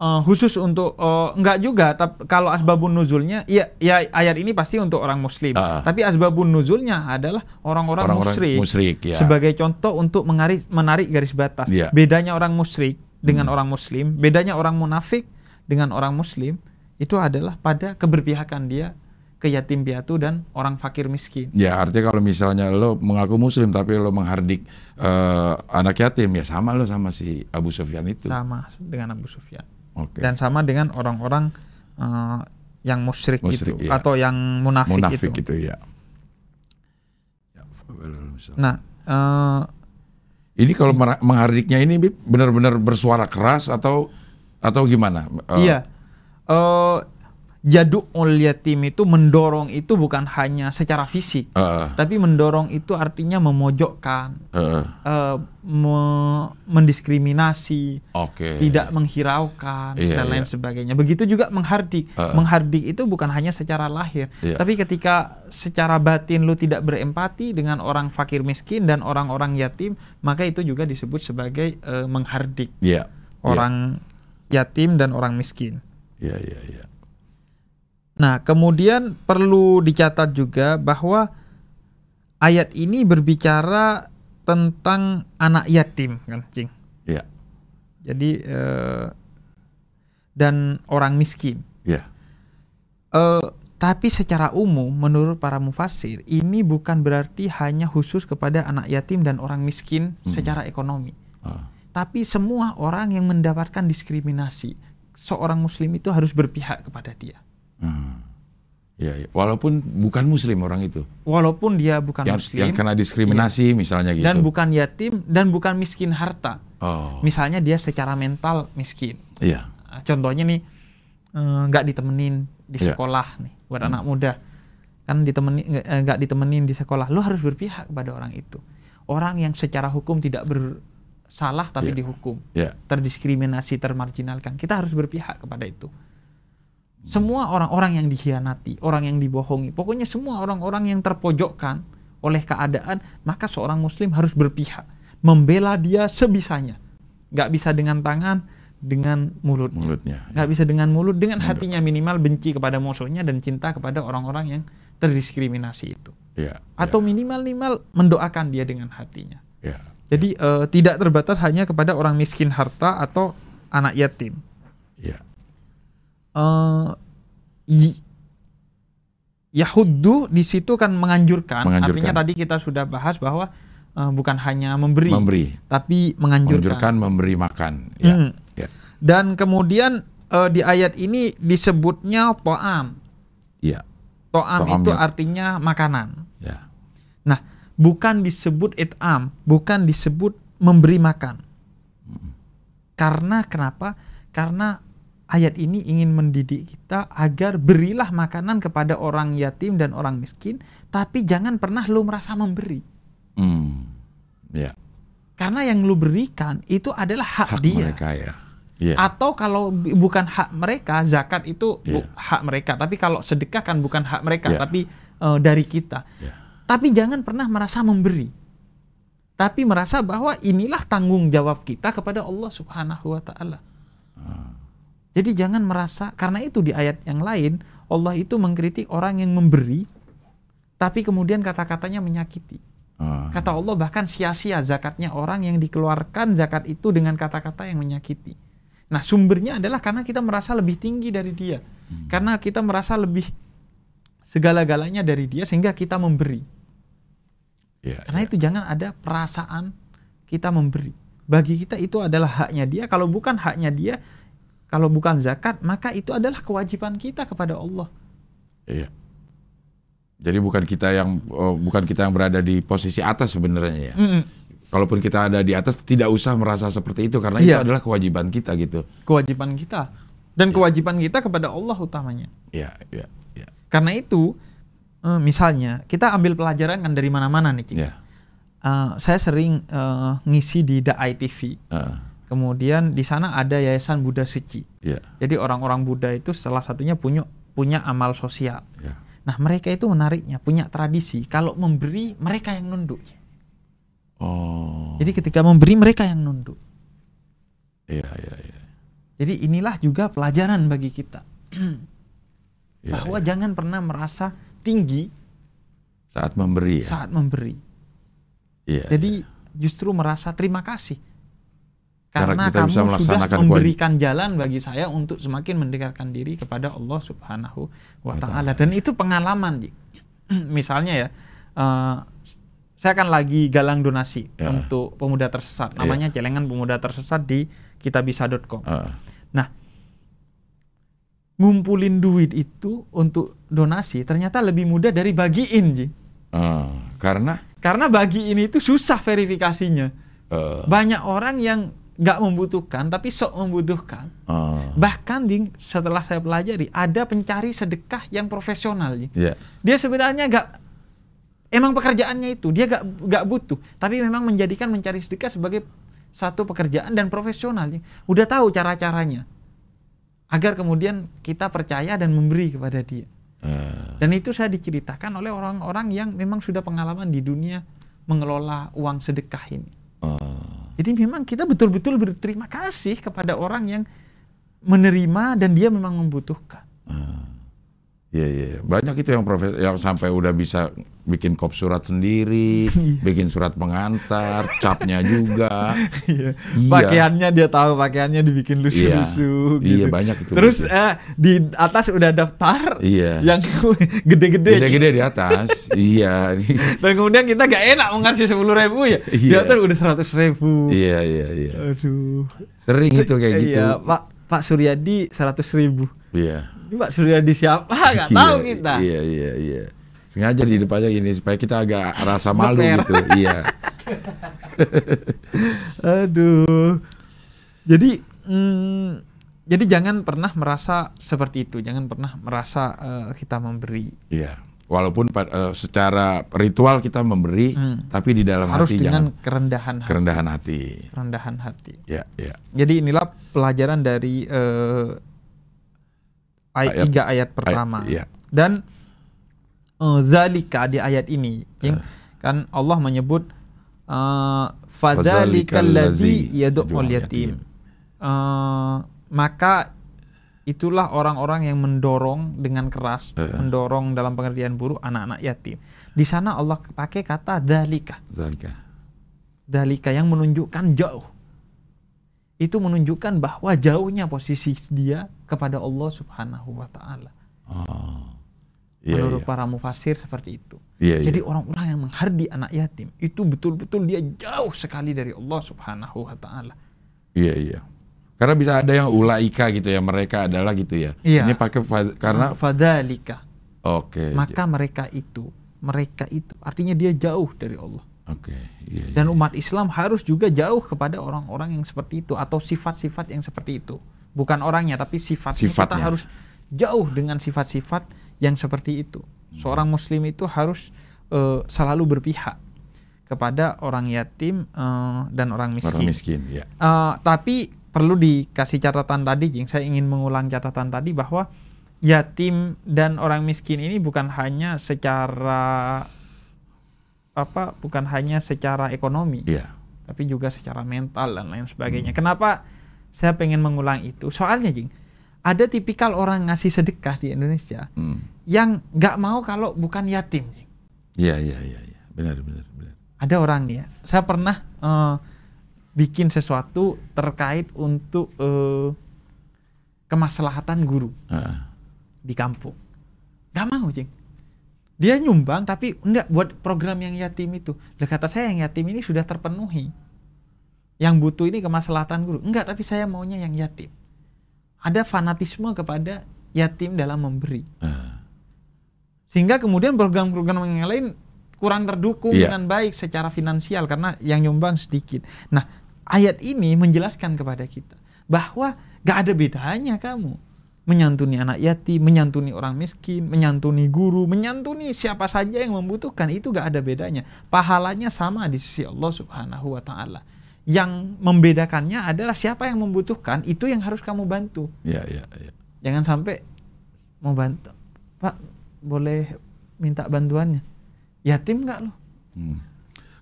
S2: uh, khusus untuk uh, enggak juga tapi kalau asbabun nuzulnya ya ya ayat ini pasti untuk orang muslim uh, tapi asbabun nuzulnya adalah orang-orang musyrik, musyrik ya. sebagai contoh untuk menarik menarik garis batas ya. bedanya orang musyrik dengan hmm. orang muslim bedanya orang munafik dengan orang muslim itu adalah pada keberpihakan dia ke yatim piatu dan orang fakir miskin.
S1: Ya artinya kalau misalnya lo mengaku muslim tapi lo menghardik uh, anak yatim ya sama lo sama si Abu Sufyan itu.
S2: Sama dengan Abu Sufyan. Okay. Dan sama dengan orang-orang uh,
S1: yang musyrik, musyrik itu ya. atau yang munafik, munafik gitu. itu. itu iya. ya. Nah, uh, ini kalau menghardiknya ini benar-benar bersuara keras atau atau gimana? Uh, iya.
S2: Uh, jadu yatim itu mendorong itu bukan hanya secara fisik, uh. tapi mendorong itu artinya memojokkan, uh. Uh, me mendiskriminasi, okay. tidak menghiraukan yeah, dan lain yeah. sebagainya. Begitu juga menghardik, uh. menghardik itu bukan hanya secara lahir, yeah. tapi ketika secara batin lu tidak berempati dengan orang fakir miskin dan orang-orang yatim, maka itu juga disebut sebagai uh, menghardik yeah. Iya. orang yeah. yatim dan orang miskin. Ya, yeah, ya, yeah, ya. Yeah. Nah, kemudian perlu dicatat juga bahwa ayat ini berbicara tentang anak yatim kan, Cing. Iya. Jadi uh, dan orang miskin. Iya. Uh, tapi secara umum menurut para mufasir ini bukan berarti hanya khusus kepada anak yatim dan orang miskin hmm. secara ekonomi. Ah. Tapi semua orang yang mendapatkan diskriminasi, seorang muslim itu harus berpihak kepada dia.
S1: Hmm. Ya, ya, walaupun bukan muslim orang itu. Walaupun dia bukan yang, muslim. Yang kena diskriminasi ya. misalnya gitu. Dan
S2: bukan yatim dan bukan miskin harta. Oh. Misalnya dia secara mental miskin. Iya. Nah, contohnya nih eh, nggak ditemenin di iya. sekolah ya. nih buat hmm. anak muda kan ditemenin eh, nggak ditemenin di sekolah. Lo harus berpihak kepada orang itu. Orang yang secara hukum tidak bersalah tapi ya. dihukum, ya. terdiskriminasi, termarginalkan. Kita harus berpihak kepada itu. Semua orang-orang yang dikhianati, orang yang dibohongi, pokoknya semua orang-orang yang terpojokkan oleh keadaan, maka seorang muslim harus berpihak, membela dia sebisanya. Gak bisa dengan tangan, dengan mulut, mulutnya ya. Gak bisa dengan mulut, dengan mulut. hatinya minimal benci kepada musuhnya dan cinta kepada orang-orang yang terdiskriminasi itu. Ya, Atau ya. minimal-minimal mendoakan dia dengan hatinya. Ya, Jadi Uh, tidak terbatas hanya kepada orang miskin harta atau anak yatim. Ya. Eh, Yahudu di situ kan menganjurkan, menganjurkan. Artinya tadi kita sudah bahas bahwa uh, bukan hanya memberi, memberi, tapi menganjurkan. Menganjurkan memberi
S1: makan. Ya. Hmm. Ya.
S2: Dan kemudian uh, di ayat ini disebutnya to'am.
S1: Iya. Ya. To'am, to itu
S2: artinya makanan. Ya. Nah, bukan disebut it'am, bukan disebut memberi makan. Hmm. Karena kenapa? Karena ayat ini ingin mendidik kita agar berilah makanan kepada orang yatim dan orang miskin, tapi jangan pernah lu merasa memberi.
S1: Hmm. Yeah.
S2: Karena yang lu berikan itu adalah hak, hak dia. Mereka,
S1: ya. Yeah. Atau
S2: kalau bukan hak mereka, zakat itu yeah. hak mereka. Tapi kalau sedekah kan bukan hak mereka, yeah. tapi uh, dari kita. Yeah. Tapi jangan pernah merasa memberi tapi merasa bahwa inilah tanggung jawab kita kepada Allah Subhanahu wa taala. Hmm. Jadi jangan merasa karena itu di ayat yang lain Allah itu mengkritik orang yang memberi tapi kemudian kata-katanya menyakiti. Uh. Kata Allah bahkan sia-sia zakatnya orang yang dikeluarkan zakat itu dengan kata-kata yang menyakiti. Nah, sumbernya adalah karena kita merasa lebih tinggi dari dia. Hmm. Karena kita merasa lebih segala-galanya dari dia sehingga kita memberi. Yeah, karena yeah. itu jangan ada perasaan kita memberi. Bagi kita itu adalah haknya dia. Kalau bukan haknya dia, kalau bukan zakat, maka itu adalah kewajiban kita kepada Allah.
S1: Iya. Jadi bukan kita yang oh, bukan kita yang berada di posisi atas sebenarnya ya. Mm. Kalaupun kita ada di atas, tidak usah merasa seperti itu karena iya. itu adalah kewajiban kita gitu. Kewajiban kita
S2: dan iya. kewajiban kita kepada Allah utamanya.
S1: Iya, iya, iya.
S2: Karena itu, eh, misalnya kita ambil pelajaran kan dari mana-mana nih, Cik. Uh, iya. eh, saya sering uh, ngisi di The ITV. Uh Kemudian di sana ada Yayasan Buddha Suci. Yeah. Jadi orang-orang Buddha itu salah satunya punya punya amal sosial. Yeah. Nah, mereka itu menariknya punya tradisi kalau memberi mereka yang nunduk. Oh. Jadi ketika memberi mereka yang nunduk. Iya, iya, yeah, iya. Jadi inilah juga pelajaran bagi kita. Iya, bahwa iya. jangan pernah merasa tinggi
S1: saat memberi ya. Saat
S2: memberi. Iya. Jadi iya. justru merasa terima kasih
S1: karena, karena kamu sudah memberikan
S2: kuali. jalan bagi saya untuk semakin mendekatkan diri kepada Allah Subhanahu wa taala dan itu pengalaman misalnya ya uh, saya akan lagi galang donasi ya. untuk pemuda tersesat iya. namanya ya. celengan pemuda tersesat di kitabisa.com uh. Ah. nah ngumpulin duit itu untuk donasi ternyata lebih mudah dari bagiin Ji.
S1: Uh, karena
S2: karena bagiin itu susah verifikasinya uh. banyak orang yang nggak membutuhkan tapi sok membutuhkan. Oh. Bahkan di setelah saya pelajari ada pencari sedekah yang profesional. Yeah. Dia sebenarnya nggak emang pekerjaannya itu dia nggak nggak butuh tapi memang menjadikan mencari sedekah sebagai satu pekerjaan dan profesional. Udah tahu cara caranya agar kemudian kita percaya dan memberi kepada dia. Uh. Dan itu saya diceritakan oleh orang-orang yang memang sudah pengalaman di dunia mengelola uang sedekah ini. Uh. Jadi memang kita betul-betul berterima kasih kepada orang yang menerima dan dia memang membutuhkan. Ah.
S1: Iya, hmm. iya. Yeah. Banyak itu yang profes yang sampai udah bisa bikin kop surat sendiri, bikin surat pengantar, capnya juga. iya. iya. Pakaiannya
S2: dia tahu pakaiannya dibikin lusuh-lusuh iya. gitu. Iya, banyak itu. Terus eh, di atas udah daftar iya. yang gede-gede. Gede-gede di
S1: atas. iya.
S2: Dan kemudian kita gak enak mengasih sepuluh ribu ya. Iya. Di atas
S1: udah seratus ribu. Iya, iya, iya. Aduh. Sering itu kayak iya, gitu.
S2: Pak Pak Suryadi seratus ribu.
S1: Iya. Ini Pak Suryadi siapa? Gak iya, tahu kita. Iya, iya, iya sengaja di depannya gini supaya kita agak rasa malu Bener. gitu. iya.
S2: Aduh. Jadi mm, jadi jangan pernah merasa seperti itu, jangan pernah merasa uh, kita memberi.
S1: Iya. Walaupun uh, secara ritual kita memberi, hmm. tapi di dalam harus hati dengan jangan kerendahan hati. Kerendahan hati. Kerendahan hati. Ya, ya.
S2: Jadi inilah pelajaran dari uh, ayat, tiga ayat pertama. Ayat, ya. Dan Eh, zalika di ayat ini yang kan Allah menyebut uh, eh, fadzalikal ladzi yad'ul yatim. Uh, eh, maka itulah orang-orang yang mendorong dengan keras, uh. mendorong dalam pengertian buruk anak-anak yatim. Di sana Allah pakai kata dalika. zalika Dalika yang menunjukkan jauh. Itu menunjukkan bahwa jauhnya posisi dia kepada Allah Subhanahu wa taala. Oh. Yeah, menurut yeah. para mufasir seperti itu. Yeah, iya. Jadi orang-orang yeah. yang menghardi anak yatim itu betul-betul dia jauh sekali dari Allah Subhanahu wa taala.
S1: Iya, iya. Karena bisa ada yang ulaika gitu ya, mereka adalah gitu ya. Iya. Ini pakai fad, karena fadalika. Oke. Okay. Iya. Maka
S2: mereka itu, mereka itu artinya dia jauh dari Allah.
S1: Oke. Okay. Iya, yeah.
S2: Dan umat Islam harus juga jauh kepada orang-orang yang seperti itu atau sifat-sifat yang seperti itu. Bukan orangnya tapi sifat sifatnya. kita harus jauh dengan sifat-sifat yang seperti itu. Hmm. Seorang muslim itu harus uh, selalu berpihak kepada orang yatim uh, dan orang miskin. Orang miskin ya. uh, tapi perlu dikasih catatan tadi, Jing. Saya ingin mengulang catatan tadi bahwa yatim dan orang miskin ini bukan hanya secara apa, bukan hanya secara ekonomi, ya. tapi juga secara mental dan lain sebagainya. Hmm. Kenapa saya pengen mengulang itu? Soalnya, Jing, ada tipikal orang ngasih sedekah di Indonesia hmm. yang nggak mau kalau bukan yatim.
S1: Iya iya iya ya. benar benar benar.
S2: Ada orang nih ya. Saya pernah uh, bikin sesuatu terkait untuk uh, kemaslahatan guru uh. di kampung. Gak mau cing. Dia nyumbang tapi enggak buat program yang yatim itu. Lah kata saya yang yatim ini sudah terpenuhi. Yang butuh ini kemaslahatan guru. Enggak, tapi saya maunya yang yatim ada fanatisme kepada yatim dalam memberi. Uh. Sehingga kemudian program-program yang lain kurang terdukung yeah. dengan baik secara finansial karena yang nyumbang sedikit. Nah, ayat ini menjelaskan kepada kita bahwa gak ada bedanya kamu menyantuni anak yatim, menyantuni orang miskin, menyantuni guru, menyantuni siapa saja yang membutuhkan itu gak ada bedanya. Pahalanya sama di sisi Allah Subhanahu wa taala yang membedakannya adalah siapa yang membutuhkan itu yang harus kamu bantu.
S1: Iya, iya, iya.
S2: Jangan sampai mau bantu, Pak boleh minta bantuannya. Yatim nggak lo?
S1: Hmm.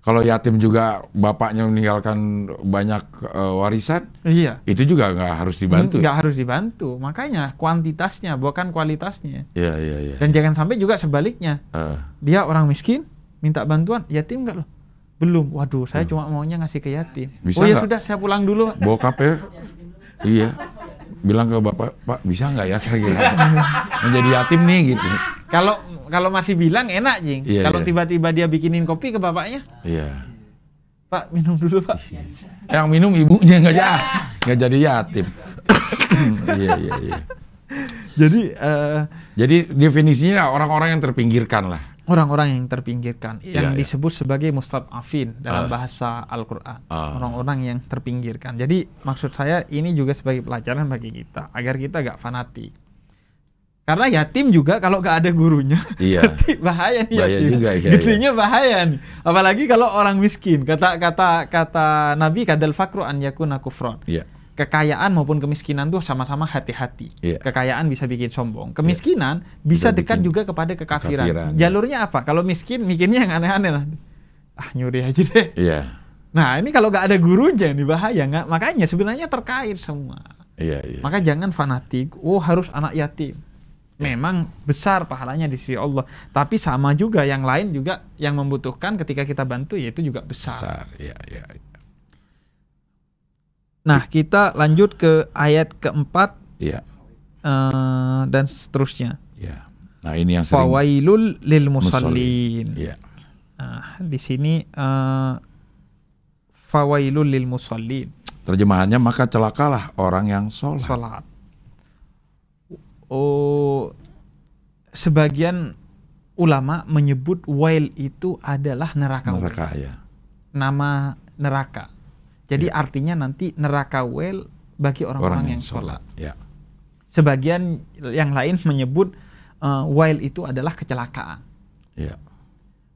S1: Kalau yatim juga bapaknya meninggalkan banyak uh, warisan, iya. itu juga nggak harus dibantu. Nggak harus dibantu,
S2: makanya kuantitasnya bukan kualitasnya. Iya, iya, iya. Dan jangan sampai juga sebaliknya, uh. dia orang miskin minta bantuan, yatim nggak loh? belum waduh saya hmm. cuma maunya ngasih ke
S1: yatim bisa oh ya sudah
S2: saya pulang dulu
S1: pak ya. iya bilang ke bapak pak bisa nggak ya kira-kira menjadi yatim nih gitu
S2: kalau kalau
S1: masih bilang enak
S2: jing iya, kalau iya. tiba-tiba dia bikinin kopi ke bapaknya iya pak minum dulu pak iya.
S1: yang minum ibunya nggak ya nggak jadi yatim iya iya iya jadi uh, jadi definisinya orang-orang yang terpinggirkan lah
S2: orang-orang yang terpinggirkan yeah, yang yeah. Iya. disebut sebagai mustad'afin dalam uh. bahasa Al-Qur'an. Uh. Orang-orang yang terpinggirkan. Jadi maksud saya ini juga sebagai pelajaran bagi kita agar kita gak fanatik. Karena yatim juga kalau gak ada gurunya. Iya. bahaya nih bahaya yatim. juga ya. Gedenya iya. bahaya nih. Apalagi kalau orang miskin. Kata kata kata Nabi kadal fakru an yakuna kufron. Iya. Yeah kekayaan maupun kemiskinan tuh sama-sama hati-hati. Yeah. Kekayaan bisa bikin sombong, kemiskinan yeah. bisa Udah dekat juga kepada kekafiran. kekafiran. Iya. Jalurnya apa? Kalau miskin mikirnya yang aneh-aneh lah. Ah nyuri aja deh. Yeah. Nah ini kalau nggak ada gurunya nih bahaya nggak. Makanya sebenarnya terkait semua. Yeah, yeah, Maka jangan fanatik. Oh harus anak yatim. Iya. Memang besar pahalanya di sisi Allah, tapi sama juga yang lain juga yang membutuhkan ketika kita bantu yaitu juga besar. besar ya, ya. Nah, kita lanjut ke ayat keempat ya. uh, dan seterusnya. Ya. Nah, ini yang sering. Fawailul lil musallin. Ya. Nah, di sini uh, fawailul lil musallin.
S1: Terjemahannya maka celakalah orang yang sholat.
S2: Sholat. Oh, sebagian ulama menyebut wail itu adalah neraka. Neraka ya. Nama neraka jadi yeah. artinya nanti neraka wel bagi orang-orang yang, yang sholat. Yeah. Sebagian yang lain menyebut uh, well itu adalah kecelakaan. Yeah. Iya.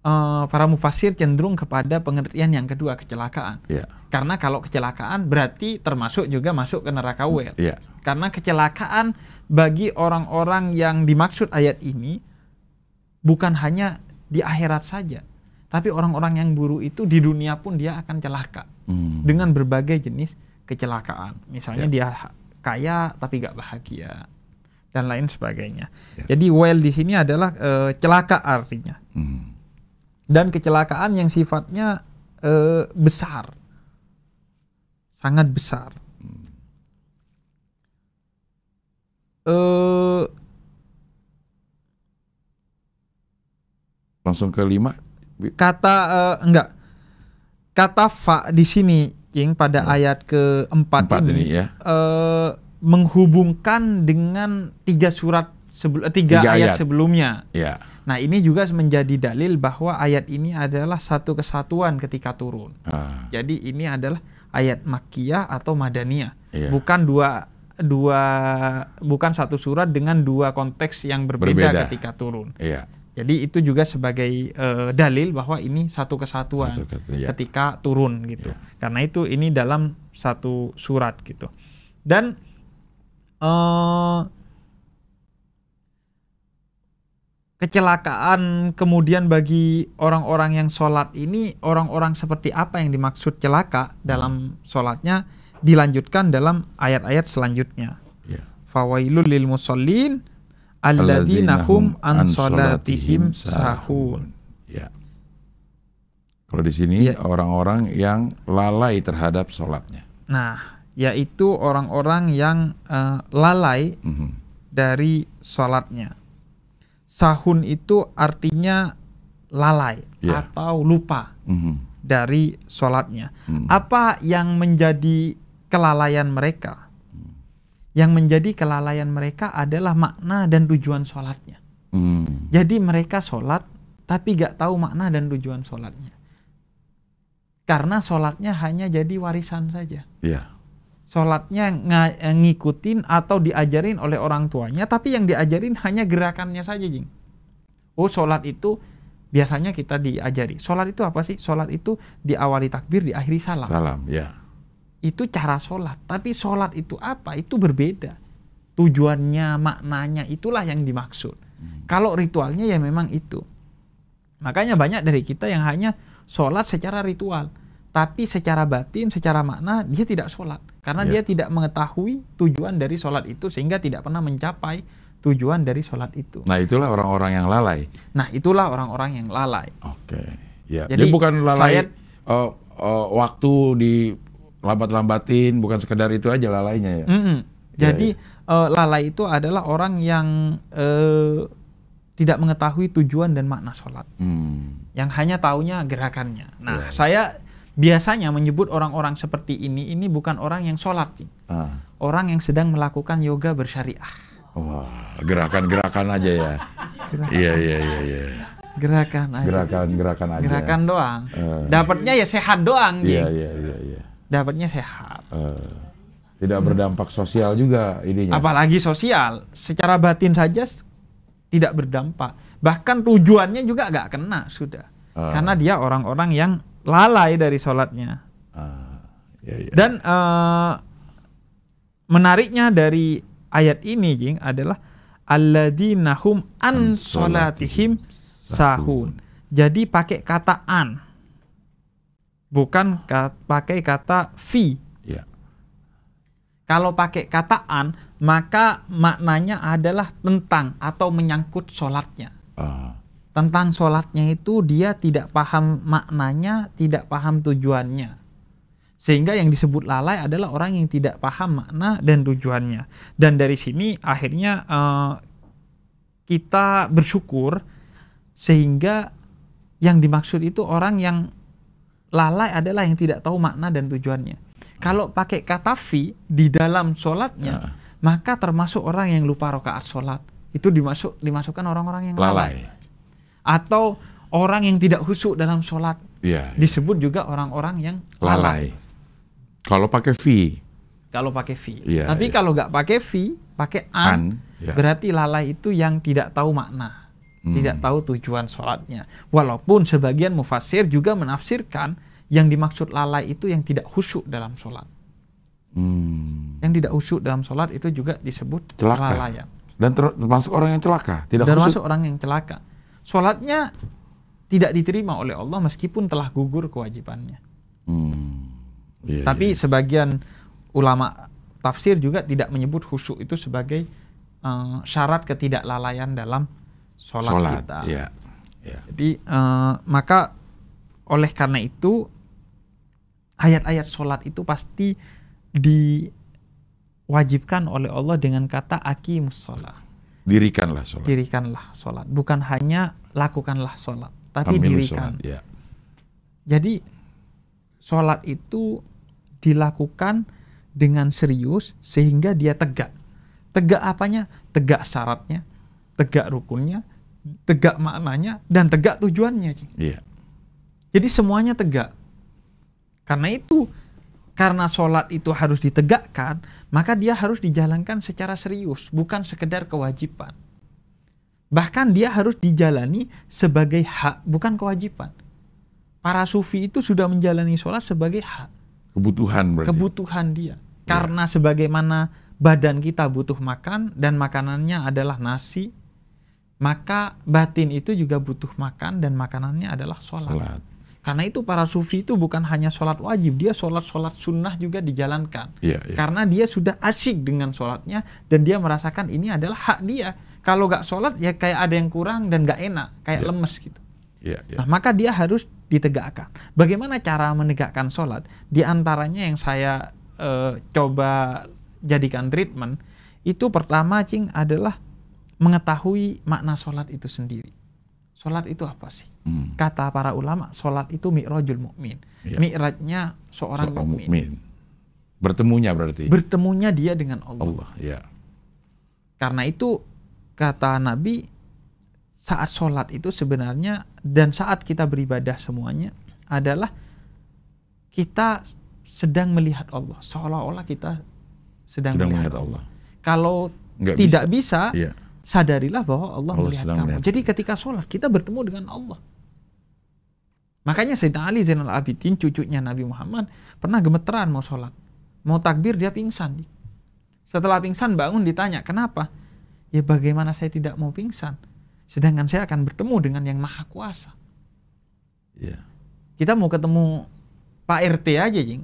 S2: Uh, para mufasir cenderung kepada pengertian yang kedua kecelakaan. Yeah. Karena kalau kecelakaan berarti termasuk juga masuk ke neraka hmm, wel. Yeah. Karena kecelakaan bagi orang-orang yang dimaksud ayat ini bukan hanya di akhirat saja, tapi orang-orang yang buruk itu di dunia pun dia akan celaka hmm. dengan berbagai jenis kecelakaan. Misalnya yeah. dia kaya tapi gak bahagia dan lain sebagainya. Yeah. Jadi well di sini adalah e, celaka artinya. Hmm. Dan kecelakaan yang sifatnya e, besar. Sangat besar. Hmm.
S1: E, langsung ke lima
S2: kata uh, enggak kata fa di sini King pada hmm. ayat keempat ini, ini ya. eh, menghubungkan dengan tiga surat sebelum eh, tiga, tiga ayat, ayat sebelumnya. Ya. Nah ini juga menjadi dalil bahwa ayat ini adalah satu kesatuan ketika turun. Ah. Jadi ini adalah ayat makkiyah atau madaniyah, ya. bukan dua dua bukan satu surat dengan dua konteks yang berbeda, berbeda. ketika turun. Ya. Jadi itu juga sebagai uh, dalil bahwa ini satu kesatuan ya. ketika turun gitu. Ya. Karena itu ini dalam satu surat gitu. Dan uh, kecelakaan kemudian bagi orang-orang yang sholat ini orang-orang seperti apa yang dimaksud celaka hmm. dalam sholatnya dilanjutkan dalam ayat-ayat selanjutnya. Iya. Fawailul lil musallin alladzina hum an salatihim sahun.
S1: Ya. Kalau di sini ya. orang-orang yang lalai terhadap sholatnya.
S2: Nah, yaitu orang-orang yang uh, lalai mm-hmm. dari sholatnya. Sahun itu artinya lalai yeah. atau lupa mm-hmm. dari sholatnya. Mm-hmm. Apa yang menjadi kelalaian mereka? Yang menjadi kelalaian mereka adalah makna dan tujuan sholatnya. Hmm. Jadi mereka sholat tapi gak tahu makna dan tujuan sholatnya. Karena sholatnya hanya jadi warisan saja. Iya. Yeah. Sholatnya ng eh, ngikutin atau diajarin oleh orang tuanya, tapi yang diajarin hanya gerakannya saja, jing. Oh, sholat itu biasanya kita diajari. Sholat itu apa sih? Sholat itu diawali takbir, diakhiri salam. Salam, ya. Yeah itu cara sholat. Tapi sholat itu apa? Itu berbeda. Tujuannya, maknanya itulah yang dimaksud. Hmm. Kalau ritualnya ya memang itu. Makanya banyak dari kita yang hanya sholat secara ritual. Tapi secara batin, secara makna dia tidak sholat. Karena yeah. dia tidak mengetahui tujuan dari sholat itu sehingga tidak pernah mencapai tujuan dari sholat itu.
S1: Nah itulah orang-orang yang lalai.
S2: Nah itulah orang-orang yang lalai. Oke. Okay. Ya. Jadi, Jadi bukan lalai saya,
S1: uh, uh, waktu di lambat-lambatin bukan sekedar itu aja lalainya ya. Mm -hmm. Jadi ya,
S2: Uh, lalai itu adalah orang yang uh, tidak mengetahui tujuan dan makna sholat,
S1: hmm.
S2: yang hanya taunya gerakannya. Nah, ya. saya biasanya menyebut orang-orang seperti ini ini bukan orang yang sholat, ah. orang yang sedang melakukan yoga bersyariah.
S1: Wah, oh, gerakan-gerakan aja ya. Iya iya iya. Ya. gerakan aja. Gerakan gerakan aja. Gerakan doang. Uh, Dapatnya ya
S2: sehat doang. Iya
S1: iya iya. iya
S2: dapatnya sehat.
S1: Uh, tidak hmm. berdampak sosial juga ininya. Apalagi
S2: sosial, secara batin saja tidak berdampak. Bahkan tujuannya juga gak kena sudah. Uh. Karena dia orang-orang yang lalai dari sholatnya. Uh, ya, ya. Dan uh, menariknya dari ayat ini, Jing, adalah alladinahum an sholatihim sahun. Jadi pakai kata an bukan kat, pakai kata fi. Ya. Kalau pakai kata an maka maknanya adalah tentang atau menyangkut sholatnya. Uh. Ah. Tentang sholatnya itu dia tidak paham maknanya, tidak paham tujuannya. Sehingga yang disebut lalai adalah orang yang tidak paham makna dan tujuannya. Dan dari sini akhirnya uh, kita bersyukur sehingga yang dimaksud itu orang yang lalai adalah yang tidak tahu makna dan tujuannya. Kalau pakai kata fi di dalam sholatnya, ya. maka termasuk orang yang lupa rokaat sholat. Itu dimasuk dimasukkan orang-orang yang lalai. lalai. Atau orang yang tidak khusyuk dalam sholat. Ya, ya. Disebut juga orang-orang yang lalai. lalai.
S1: Kalau pakai fi.
S2: Kalau pakai fi. Ya, Tapi ya. kalau nggak pakai fi, pakai an, an ya. berarti lalai itu yang tidak tahu makna hmm. tidak tahu tujuan sholatnya. Walaupun sebagian mufasir juga menafsirkan yang dimaksud lalai itu yang tidak khusyuk dalam sholat.
S1: Hmm.
S2: Yang tidak khusyuk dalam sholat itu juga disebut celaka. kelalaian.
S1: Dan termasuk orang yang celaka, tidak Dan termasuk
S2: orang yang celaka. Sholatnya tidak diterima oleh Allah meskipun telah gugur kewajibannya.
S1: Hmm. Yeah, Tapi
S2: yeah. sebagian ulama tafsir juga tidak menyebut khusyuk itu sebagai uh, syarat ketidaklalaian dalam sholat, sholat kita. Ya. Ya. Jadi uh, maka oleh karena itu ayat-ayat sholat itu pasti diwajibkan oleh Allah dengan kata akimus sholat.
S1: Dirikanlah sholat.
S2: Dirikanlah sholat. Bukan hanya lakukanlah sholat, tapi dirikan. Sholat, ya. Jadi sholat itu dilakukan dengan serius sehingga dia tegak. Tegak apanya? Tegak syaratnya, tegak rukunnya, tegak maknanya dan tegak tujuannya. Iya. Jadi semuanya tegak. Karena itu karena sholat itu harus ditegakkan, maka dia harus dijalankan secara serius, bukan sekedar kewajiban. Bahkan dia harus dijalani sebagai hak, bukan kewajiban. Para sufi itu sudah menjalani sholat sebagai hak.
S1: Kebutuhan berarti.
S2: Kebutuhan dia. Iya. Karena sebagaimana badan kita butuh makan dan makanannya adalah nasi, maka batin itu juga butuh makan dan makanannya adalah sholat. sholat. Karena itu para sufi itu bukan hanya sholat wajib, dia sholat-sholat sunnah juga dijalankan.
S1: Yeah, yeah. Karena
S2: dia sudah asyik dengan sholatnya dan dia merasakan ini adalah hak dia. Kalau gak sholat ya kayak ada yang kurang dan gak enak, kayak yeah. lemes gitu. Yeah, yeah. Nah maka dia harus ditegakkan. Bagaimana cara menegakkan sholat? Di antaranya yang saya uh, coba jadikan treatment itu pertama cing adalah mengetahui makna sholat itu sendiri. Sholat itu apa sih? Hmm. Kata para ulama, sholat itu mi'rajul mukmin. Ya. Mi'rajnya seorang, so mukmin.
S1: Bertemunya berarti.
S2: Bertemunya dia dengan Allah. Allah, ya. Karena itu kata Nabi saat sholat itu sebenarnya dan saat kita beribadah semuanya adalah kita sedang melihat Allah seolah-olah kita sedang, sedang melihat, melihat Allah. Allah. Kalau Nggak tidak bisa, bisa iya sadarilah bahwa Allah, Allah melihat kamu. Jadi ketika sholat kita bertemu dengan Allah. Makanya Sayyidina Ali Zainal Abidin cucunya Nabi Muhammad pernah gemeteran mau sholat. Mau takbir dia pingsan. Setelah pingsan bangun ditanya kenapa? Ya bagaimana saya tidak mau pingsan? Sedangkan saya akan bertemu dengan yang maha kuasa. Yeah. Kita mau ketemu Pak RT aja jing.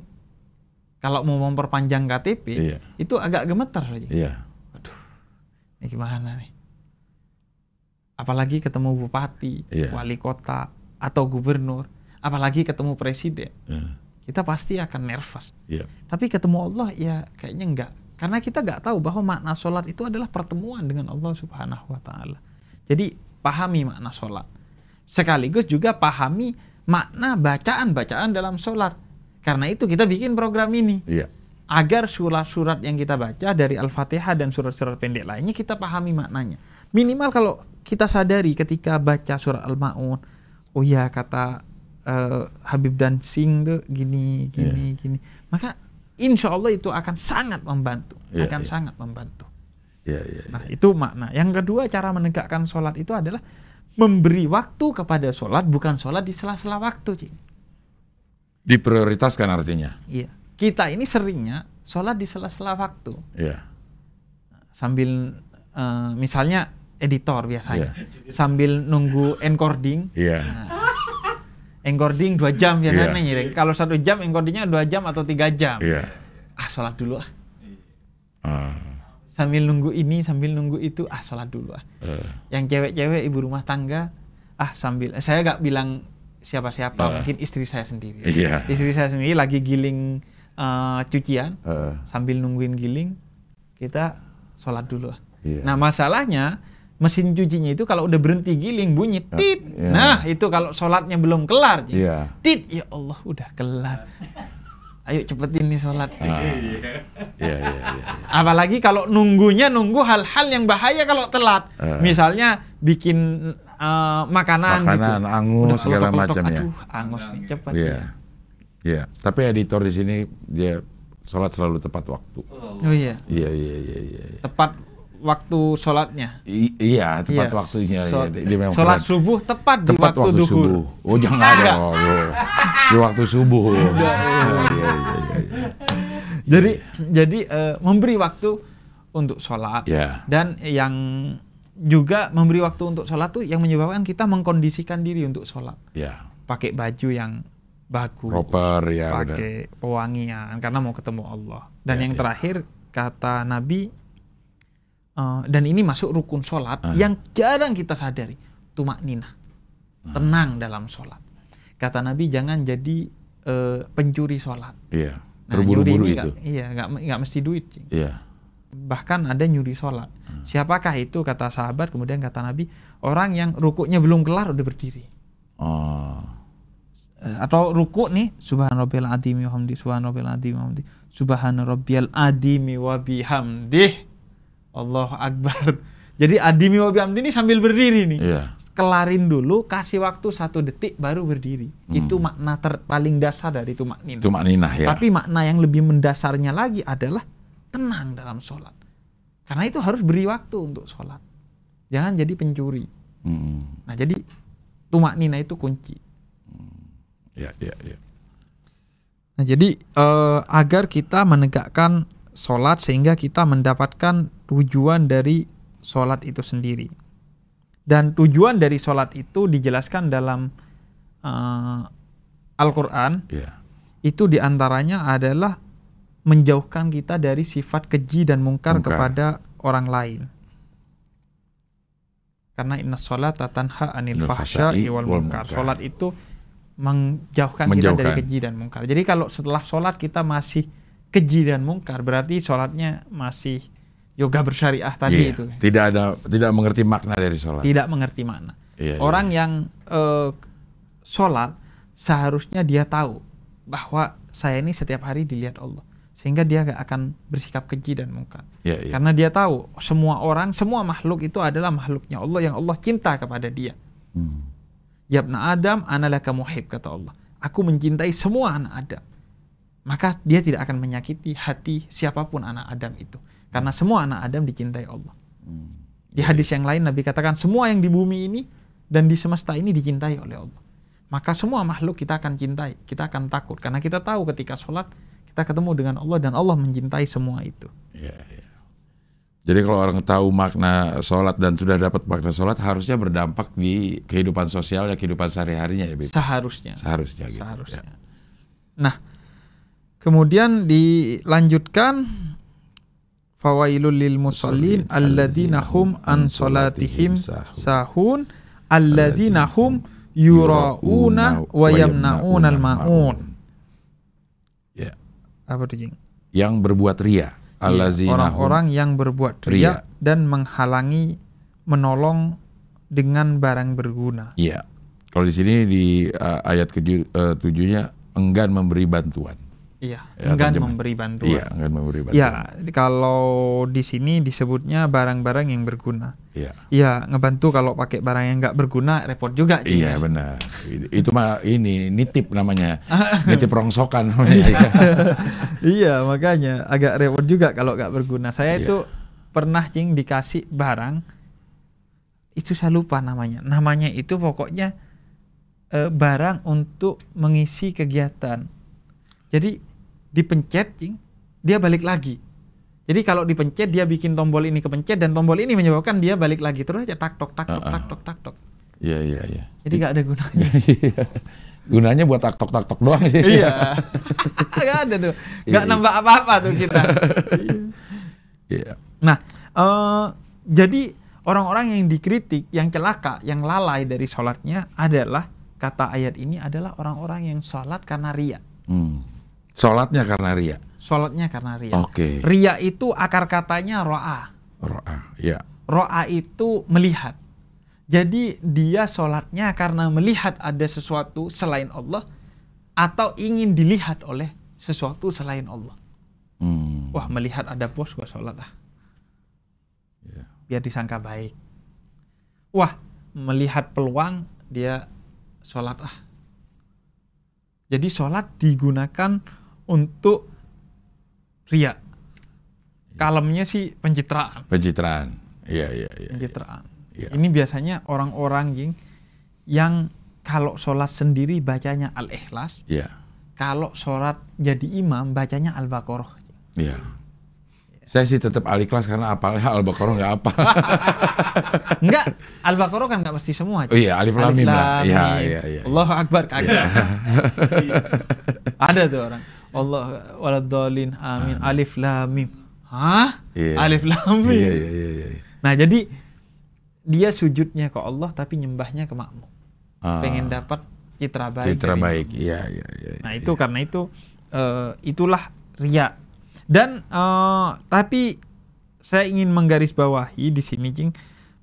S2: Kalau mau memperpanjang KTP yeah. itu agak gemeter saja. Yeah ini gimana nih apalagi ketemu bupati yeah. wali kota atau gubernur apalagi ketemu presiden yeah. kita pasti akan nervous yeah. tapi ketemu Allah ya kayaknya enggak karena kita enggak tahu bahwa makna sholat itu adalah pertemuan dengan Allah Subhanahu Wa Taala jadi pahami makna sholat sekaligus juga pahami makna bacaan-bacaan dalam sholat karena itu kita bikin program ini yeah agar surat-surat yang kita baca dari Al-Fatihah dan surat-surat pendek lainnya kita pahami maknanya. Minimal kalau kita sadari ketika baca surat Al-Maun, oh ya kata uh, Habib dan Singh tuh gini gini yeah. gini. Maka insya Allah itu akan sangat membantu, yeah, akan yeah. sangat membantu. Yeah, yeah, iya. nah itu makna. Yang kedua cara menegakkan sholat itu adalah memberi waktu kepada sholat, bukan sholat di sela-sela waktu, Cik.
S1: Diprioritaskan artinya.
S2: Iya. Yeah kita ini seringnya sholat di sela-sela waktu.
S1: Yeah. Sambil
S2: uh, misalnya editor biasanya, yeah. sambil nunggu encoding. Yeah. Nah, encoding dua jam ya kan, yeah. nyiring. Kalau satu jam encodingnya dua jam atau tiga jam. Yeah. Ah sholat dulu ah. Uh. Sambil nunggu ini, sambil nunggu itu, ah sholat dulu ah. Uh. Yang cewek-cewek ibu rumah tangga, ah sambil eh, saya gak bilang siapa-siapa, uh. mungkin istri saya sendiri. Yeah. Istri saya sendiri lagi giling uh, cucian uh. sambil nungguin giling kita sholat dulu. Yeah. Iya. Nah masalahnya mesin cucinya itu kalau udah berhenti giling bunyi ya, tit. Yeah. Nah itu kalau sholatnya belum kelar, yeah. tit ya Allah udah kelar. Ayo cepetin nih sholat. Ah. Yeah, yeah, yeah, Apalagi kalau nunggunya nunggu hal-hal yang bahaya kalau telat. Uh. Misalnya bikin uh, eh, makanan, makanan gitu. angus Udah, segala macam ya. Aduh, angus nih cepet. Yeah.
S1: Iya, tapi editor di sini dia sholat selalu tepat waktu. Oh iya. Iya iya iya. iya.
S2: Tepat waktu sholatnya.
S1: I iya tepat iya. waktunya. So ya. Dia sholat keren. subuh tepat, tepat di waktu, waktu subuh. Oh jangan ada. di waktu subuh. iya, iya, iya, iya. Jadi
S2: jadi uh, memberi waktu untuk sholat Ya. dan yang juga memberi waktu untuk sholat tuh yang menyebabkan kita mengkondisikan diri untuk sholat. Iya. Pakai baju yang baku proper ya pakai pewangian karena mau ketemu Allah dan ya, yang ya. terakhir kata Nabi uh, dan ini masuk rukun sholat uh. yang jarang kita sadari tumak nina uh. Ah. tenang dalam sholat kata Nabi jangan jadi uh, pencuri sholat
S1: iya nah, terburu-buru itu gak,
S2: iya nggak mesti duit iya bahkan ada nyuri sholat. Ah. Siapakah itu kata sahabat kemudian kata Nabi orang yang rukuknya belum kelar udah berdiri.
S1: Oh. Eh,
S2: atau ruku nih subhanarabbiyal azimi wa hamdi subhanarabbiyal azimi wa hamdi subhanarabbiyal azimi wa bihamdi Allahu akbar jadi adimi wa bihamdi ini sambil berdiri nih yeah. kelarin dulu kasih waktu satu detik baru berdiri hmm. itu makna ter paling dasar dari itu maknina itu maknina ya tapi makna yang lebih mendasarnya lagi adalah tenang dalam sholat karena itu harus beri waktu untuk sholat jangan jadi pencuri hmm. nah jadi tumak nina itu kunci ya, ya, ya. Nah, jadi uh, agar kita menegakkan sholat sehingga kita mendapatkan tujuan dari sholat itu sendiri. Dan tujuan dari sholat itu dijelaskan dalam uh, Al-Quran. Yeah. Itu diantaranya adalah menjauhkan kita dari sifat keji dan mungkar, mungkar. kepada orang lain. Karena inna sholat tatanha anil fahsya'i wal mungkar. Sholat itu menjauhkan, menjauhkan kita dari keji dan mungkar. Jadi kalau setelah sholat kita masih keji dan mungkar, berarti sholatnya masih yoga bersyariah tadi yeah. itu.
S1: Tidak ada, tidak mengerti makna dari sholat. Tidak mengerti makna. Yeah, iya. Orang
S2: yeah. yang uh, sholat seharusnya dia tahu bahwa saya ini setiap hari dilihat Allah, sehingga dia gak akan bersikap keji dan mungkar. Yeah, yeah. Karena dia tahu semua orang, semua makhluk itu adalah makhluknya Allah yang Allah cinta kepada dia. Hmm. Ya ibn Adam analaka muhib kata Allah. Aku mencintai semua anak Adam. Maka dia tidak akan menyakiti hati siapapun anak Adam itu. Karena semua anak Adam dicintai Allah. Hmm. Di hadis yang lain Nabi katakan semua yang di bumi ini dan di semesta ini dicintai oleh Allah. Maka semua makhluk kita akan cintai, kita akan takut. Karena kita tahu ketika sholat kita ketemu dengan Allah dan Allah mencintai semua itu. Yeah, yeah.
S1: Jadi kalau orang tahu makna sholat dan sudah dapat makna sholat harusnya berdampak di kehidupan sosial ya kehidupan sehari-harinya ya. Bibi. Seharusnya. Seharusnya gitu. Ya. Seharusnya. Ya.
S2: Nah, kemudian dilanjutkan fawailul lil musallin alladzina hum an salatihim sahun alladzina hum yurauna wa yamnaunal maun. Ya. Apa tuh, Jing?
S1: Yang berbuat ria Iya, orang-orang yang berbuat riya,
S2: dan menghalangi menolong dengan barang berguna.
S1: Iya. Kalau di sini di uh, ayat ke uh, eh, tujuhnya enggan memberi bantuan. Iya, ya, enggan memberi bantuan. Iya, enggan memberi iya, bantuan.
S2: Iya, kalau di sini disebutnya barang-barang yang berguna. Iya. Iya, ngebantu kalau pakai barang yang nggak berguna repot juga. Iya, yeah, benar.
S1: Itu mah ini nitip namanya.
S2: nitip rongsokan iya, makanya agak repot juga kalau nggak berguna. Saya yeah. itu pernah cing dikasih barang itu saya lupa namanya. Namanya itu pokoknya e, barang untuk mengisi kegiatan. Jadi dipencet cing, dia balik lagi jadi kalau dipencet dia bikin tombol ini kepencet dan tombol ini menyebabkan dia balik lagi terus aja tak tok tak tok ah, tak ah. tok tak tok.
S1: Iya iya iya. Jadi nggak ada gunanya. Iya. gunanya buat tak tok tak tok doang sih. Iya.
S2: Gak ada tuh. Gak iya, iya. nambah apa-apa tuh kita.
S1: Iya. Nah,
S2: uh, jadi orang-orang yang dikritik, yang celaka, yang lalai dari sholatnya adalah kata ayat ini adalah orang-orang yang sholat karena ria.
S1: Hmm. Sholatnya karena ria.
S2: Sholatnya karena ria. Oke.
S1: Okay. Ria
S2: itu akar katanya roa.
S1: Roa, ya.
S2: Roa itu melihat. Jadi dia sholatnya karena melihat ada sesuatu selain Allah atau ingin dilihat oleh sesuatu selain Allah. Hmm. Wah melihat ada bos gua sholat lah. Iya. Biar disangka baik. Wah melihat peluang dia sholat lah. Jadi sholat digunakan untuk ria. Kalemnya sih pencitraan.
S1: Pencitraan. Iya, iya, iya. iya.
S2: Pencitraan. Ya. Ini biasanya orang-orang yang yang kalau sholat sendiri bacanya al-ikhlas. Iya. Kalau sholat jadi imam bacanya al-baqarah.
S1: Iya. Saya sih tetap al-ikhlas karena apalnya al-baqarah nggak apa.
S2: Enggak, al-baqarah kan nggak mesti semua. Oh iya, alif lam mim lah. Iya, iya, iya, iya. Allahu akbar kagak. Ya. Ada tuh orang. Allah waladhalin amin. Alif lam mim. Hah? Yeah. Alif lam mim. Yeah,
S1: yeah, yeah, yeah.
S2: Nah, jadi dia sujudnya ke Allah tapi nyembahnya ke makmum. Ah. Pengen dapat citra baik. Citra baik. Iya, iya, iya. Nah, iya. itu yeah. karena itu uh, itulah riya. Dan uh, tapi saya ingin menggarisbawahi di sini, Jing,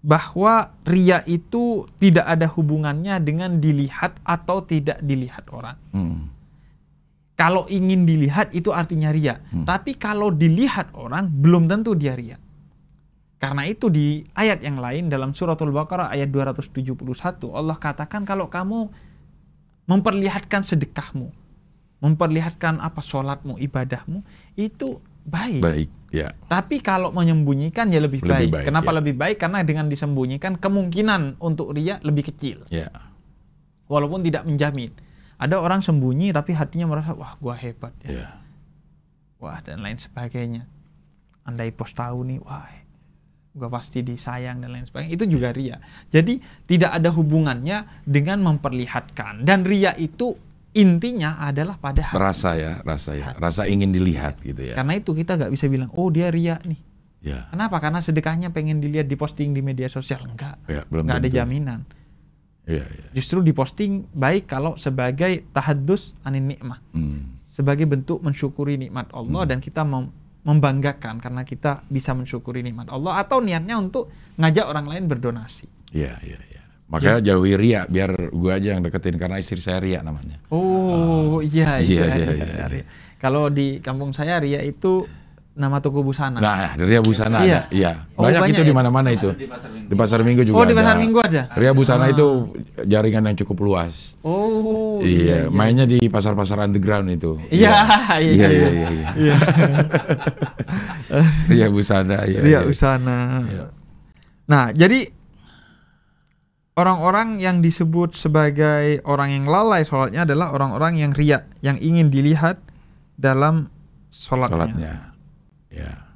S2: bahwa ria itu tidak ada hubungannya dengan dilihat atau tidak dilihat orang. Hmm. Kalau ingin dilihat itu artinya ria. Hmm. Tapi kalau dilihat orang belum tentu dia ria. Karena itu di ayat yang lain dalam suratul Baqarah ayat 271 Allah katakan kalau kamu memperlihatkan sedekahmu, memperlihatkan apa sholatmu, ibadahmu itu baik.
S1: Baik, ya.
S2: Tapi kalau menyembunyikan ya lebih, lebih baik. baik. Kenapa ya. lebih baik? Karena dengan disembunyikan kemungkinan untuk ria lebih kecil. Ya. Walaupun tidak menjamin. Ada orang sembunyi tapi hatinya merasa wah gua hebat ya. Yeah. Wah dan lain sebagainya. Andai pos tahu nih, wah gua pasti disayang dan lain sebagainya. Itu juga ria. Jadi tidak ada hubungannya dengan memperlihatkan dan ria itu intinya adalah pada hati.
S1: Rasa ya, rasa ya, hati. rasa ingin dilihat gitu ya.
S2: Karena itu kita nggak bisa bilang, oh dia ria nih. Ya. Kenapa? Karena sedekahnya pengen dilihat diposting di media sosial enggak, ya, belum nggak ada jaminan. Iya, iya. Justru diposting baik kalau sebagai tahadus anin nikmah. Hmm. Sebagai bentuk mensyukuri nikmat Allah hmm. dan kita mem membanggakan karena kita bisa mensyukuri nikmat Allah atau niatnya untuk ngajak orang lain berdonasi.
S1: Iya, iya, iya. Makanya ya. jauhi ria biar gue aja yang deketin karena istri saya ria namanya.
S2: Oh, iya, iya, iya. Kalau di kampung saya ria itu nama toko busana. Nah,
S1: Ria Busana. Iya. iya. Oh, banyak, banyak itu ya? di mana-mana itu. Di pasar, di pasar Minggu juga. Oh, di Pasar ada. Minggu ada. Ria Busana ah. itu jaringan yang cukup luas. Oh. Iya, iya, iya. mainnya di pasar-pasar underground itu. Iya, iya, iya, iya. iya, iya, iya. iya. Ria Busana, iya. Ria iya. Busana.
S2: Iya. Nah, jadi orang-orang yang disebut sebagai orang yang lalai sholatnya adalah orang-orang yang riak, yang ingin dilihat dalam sholatnya. sholatnya. Ya.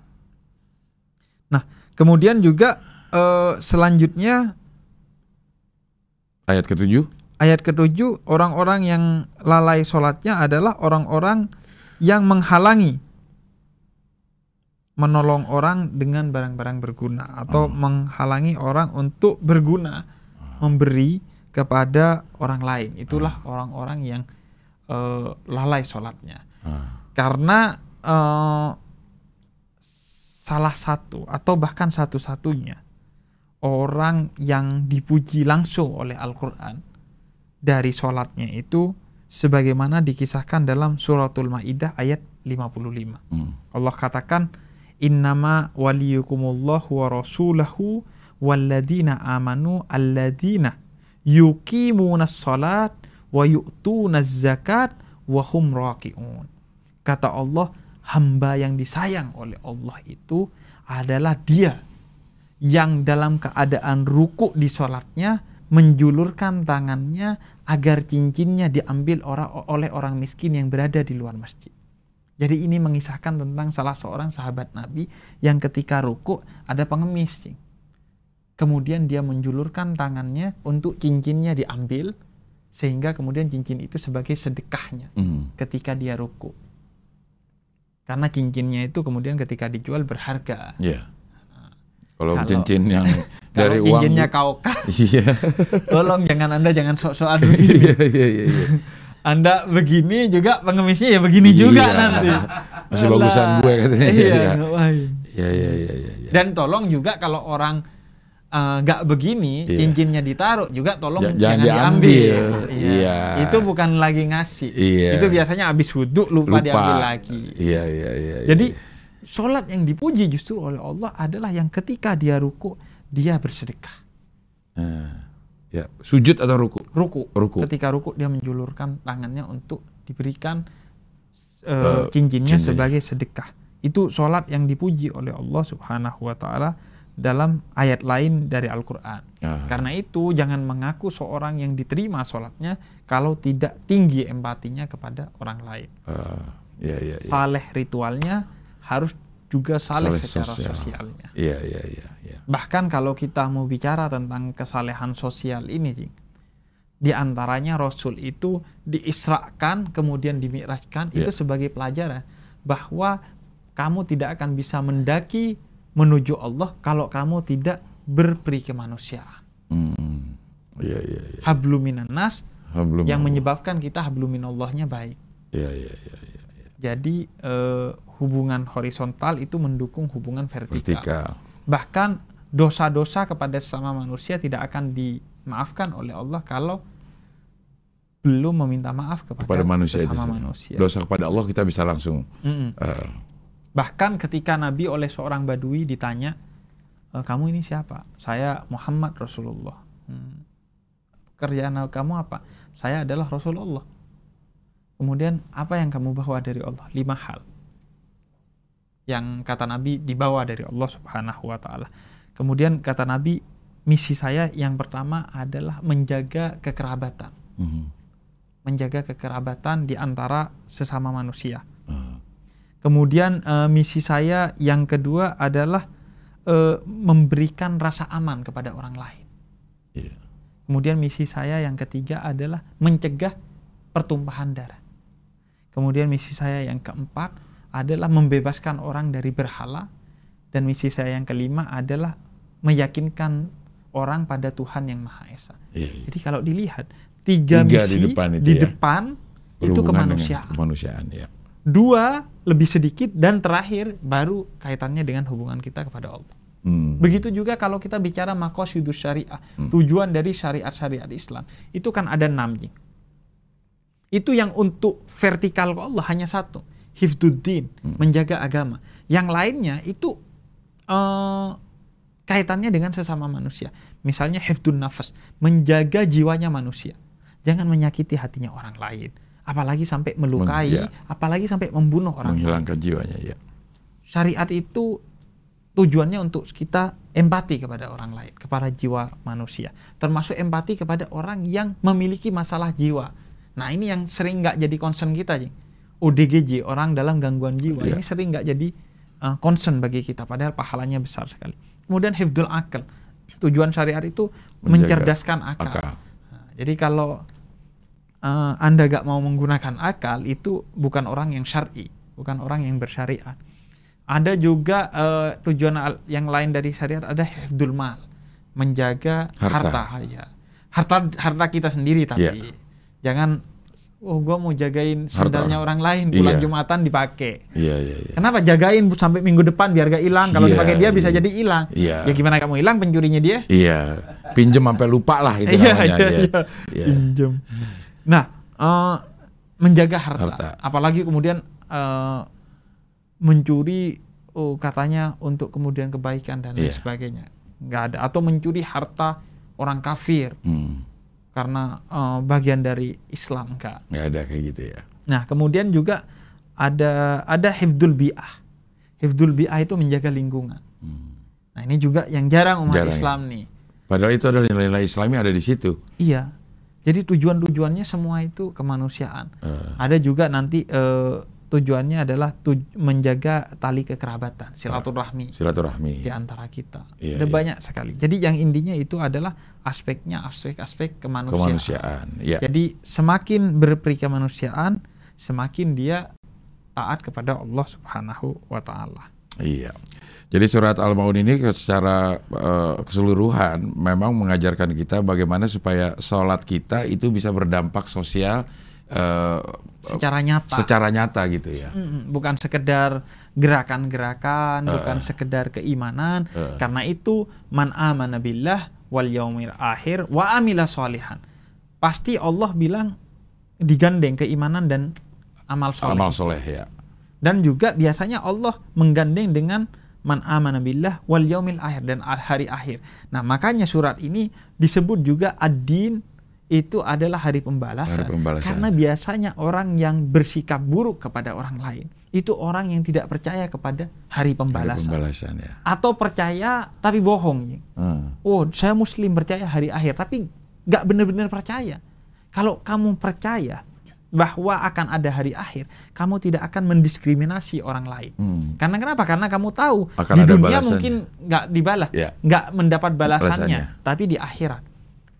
S2: Nah, kemudian juga eh, selanjutnya ayat ketujuh. Ayat ketujuh orang-orang yang lalai sholatnya adalah orang-orang yang menghalangi menolong orang dengan barang-barang berguna atau oh. menghalangi orang untuk berguna hmm. memberi kepada orang lain itulah hmm. orang-orang oh. yang uh, lalai sholatnya karena uh, salah satu atau bahkan satu-satunya orang yang dipuji langsung oleh Al-Quran dari sholatnya itu sebagaimana dikisahkan dalam suratul ma'idah ayat 55 hmm. Allah katakan innama waliyukumullahu wa rasulahu walladina amanu alladina yukimuna salat wa yu'tuna zakat wa hum raki'un kata Allah hamba yang disayang oleh Allah itu adalah dia yang dalam keadaan ruku di sholatnya menjulurkan tangannya agar cincinnya diambil orang oleh orang miskin yang berada di luar masjid. Jadi ini mengisahkan tentang salah seorang sahabat Nabi yang ketika ruku ada pengemis. Kemudian dia menjulurkan tangannya untuk cincinnya diambil sehingga kemudian cincin itu sebagai sedekahnya mm. ketika dia ruku karena cincinnya itu kemudian ketika dijual berharga.
S1: Iya. Kalau cincin yang dari kalau cincinnya uang cincinnya kau Iya.
S2: tolong jangan Anda jangan sok-sokan iya, begini. Iya, iya, iya. Anda begini juga pengemisnya ya begini iya. juga nanti.
S1: Masih bagusan gue katanya. Iya iya. iya, iya, iya, iya.
S2: Dan tolong juga kalau orang Eh, nggak uh, begini yeah. cincinnya ditaruh juga tolong J jangan, diambil. diambil. Yeah. Yeah. Itu bukan lagi ngasih. Yeah. Itu biasanya habis wudhu lupa, lupa diambil lagi.
S1: Iya, iya iya iya. Jadi
S2: sholat yang dipuji justru oleh Allah adalah yang ketika dia ruku dia bersedekah.
S1: uh, Ya, sujud atau ruku? Ruku. Ruku.
S2: Ketika ruku dia menjulurkan tangannya untuk diberikan uh, cincinnya, cincinnya sebagai sedekah. Itu sholat yang dipuji oleh Allah Subhanahu wa taala dalam ayat lain dari Al-Quran. Karena itu jangan mengaku seorang yang diterima sholatnya kalau tidak tinggi empatinya kepada orang lain.
S1: Uh, ya, ya, ya. Saleh
S2: ritualnya harus juga saleh, saleh secara sosial. sosialnya. Iya, iya, iya, iya. Bahkan kalau kita mau bicara tentang kesalehan sosial ini, Cing, di antaranya Rasul itu diisrakan kemudian dimirahkan yeah. itu sebagai pelajaran bahwa kamu tidak akan bisa mendaki menuju Allah kalau kamu tidak berperi kemanusiaan.
S1: Hmm. Ya, ya, ya.
S2: Habluminan nas Hablum yang Allah. menyebabkan kita hablumin Allahnya baik.
S1: Ya, ya, ya, ya,
S2: ya. Jadi eh, hubungan horizontal itu mendukung hubungan vertikal. vertikal. Bahkan dosa-dosa kepada sesama manusia tidak akan dimaafkan oleh Allah kalau belum meminta maaf kepada, kepada manusia manusia.
S1: Dosa kepada Allah kita bisa langsung. Mm -mm. Uh,
S2: Bahkan ketika Nabi oleh seorang Badui ditanya, e, kamu ini siapa? Saya Muhammad Rasulullah. Hmm. Kerjaan kamu apa? Saya adalah Rasulullah. Kemudian apa yang kamu bawa dari Allah? Lima hal. Yang kata Nabi dibawa dari Allah Subhanahu wa taala. Kemudian kata Nabi, misi saya yang pertama adalah menjaga kekerabatan. Mm -hmm. Menjaga kekerabatan di antara sesama manusia. Uh. Kemudian uh, misi saya yang kedua adalah uh, memberikan rasa aman kepada orang lain. Yeah. Kemudian misi saya yang ketiga adalah mencegah pertumpahan darah. Kemudian misi saya yang keempat adalah membebaskan orang dari berhala dan misi saya yang kelima adalah meyakinkan orang pada Tuhan yang Maha Esa. Yeah, iya. Jadi kalau dilihat tiga, tiga misi di depan itu, di ya? depan
S1: itu kemanusiaan. Kemanusiaan ya
S2: dua lebih sedikit dan terakhir baru kaitannya dengan hubungan kita kepada Allah. Hmm. Begitu juga kalau kita bicara makosidus syariah, hmm. tujuan dari syariat-syariat Islam itu kan ada enam enamnya. Itu yang untuk vertikal ke Allah hanya satu, hifduddin, hmm. menjaga agama. Yang lainnya itu uh, kaitannya dengan sesama manusia. Misalnya hifdun nafas, menjaga jiwanya manusia. Jangan menyakiti hatinya orang lain apalagi sampai melukai, Men, ya. apalagi sampai membunuh orang
S1: menghilangkan lain. jiwanya ya.
S2: Syariat itu tujuannya untuk kita empati kepada orang lain, kepada jiwa manusia, termasuk empati kepada orang yang memiliki masalah jiwa. Nah ini yang sering nggak jadi concern kita, Jing. ODGJ orang dalam gangguan jiwa ya. ini sering nggak jadi uh, concern bagi kita, padahal pahalanya besar sekali. Kemudian hifdul akal, tujuan syariat itu Menjaga mencerdaskan akal. akal. Nah, jadi kalau uh, Anda gak mau menggunakan akal itu bukan orang yang syar'i, bukan orang yang bersyariat. Ada juga uh, tujuan yang lain dari syariat ada hifdul mal, menjaga harta. harta ya. Harta harta kita sendiri tapi yeah. jangan oh gue mau jagain sendalnya orang. lain bulan yeah. Jumatan dipakai. yeah, iya, iya. Kenapa jagain sampai minggu depan biar gak hilang? Kalau yeah, dipakai dia bisa jadi hilang. Iya. Ya gimana kamu hilang pencurinya dia?
S1: Iya. Yeah. Pinjem sampai lupa lah itu namanya. Iya iya.
S2: Pinjem. Nah, uh, menjaga harta, harta. apalagi kemudian uh, mencuri oh, katanya untuk kemudian kebaikan dan lain yeah. sebagainya, nggak ada. Atau mencuri harta orang kafir hmm. karena uh, bagian dari Islam, kak.
S1: Nggak ada kayak gitu ya.
S2: Nah, kemudian juga ada ada hifdul bi'ah. Hifdul bi'ah itu menjaga lingkungan. Hmm. Nah, ini juga yang jarang umat jarang, Islam nih.
S1: Padahal itu adalah nilai-nilai Islami ada di situ.
S2: Iya. Jadi tujuan-tujuannya semua itu kemanusiaan. Uh. Ada juga nanti uh, tujuannya adalah tuj menjaga tali kekerabatan, ah, silaturahmi. Silaturahmi. Di antara kita. Yeah, Ada yeah. banyak sekali. Jadi yang intinya itu adalah aspeknya aspek-aspek kemanusiaan. Kemanusiaan. Yeah. Jadi semakin berperi kemanusiaan, semakin dia taat kepada Allah Subhanahu wa taala.
S1: Iya. Jadi surat Al-Maun ini secara uh, keseluruhan memang mengajarkan kita bagaimana supaya sholat kita itu bisa berdampak sosial uh, secara nyata. Secara nyata gitu ya. bukan sekedar
S2: gerakan-gerakan, uh, bukan sekedar keimanan. Uh, karena itu man amana billah wal yaumil akhir wa amila sholihan. Pasti Allah bilang digandeng keimanan dan amal soleh. Amal soleh ya. Dan juga biasanya Allah menggandeng dengan man amana billah wal yaumil akhir dan hari akhir. Nah, makanya surat ini disebut juga ad-din itu adalah hari pembalasan. hari pembalasan. Karena biasanya orang yang bersikap buruk kepada orang lain itu orang yang tidak percaya kepada hari pembalasan. Hari pembalasan ya. Atau percaya tapi bohong. Hmm. Oh, saya muslim percaya hari akhir tapi nggak benar-benar percaya. Kalau kamu percaya bahwa akan ada hari akhir, kamu tidak akan mendiskriminasi orang lain. Hmm. Karena kenapa? Karena kamu tahu akan di dunia balasan. mungkin nggak dibalas, ya. nggak yeah. mendapat balasannya, tapi di akhirat.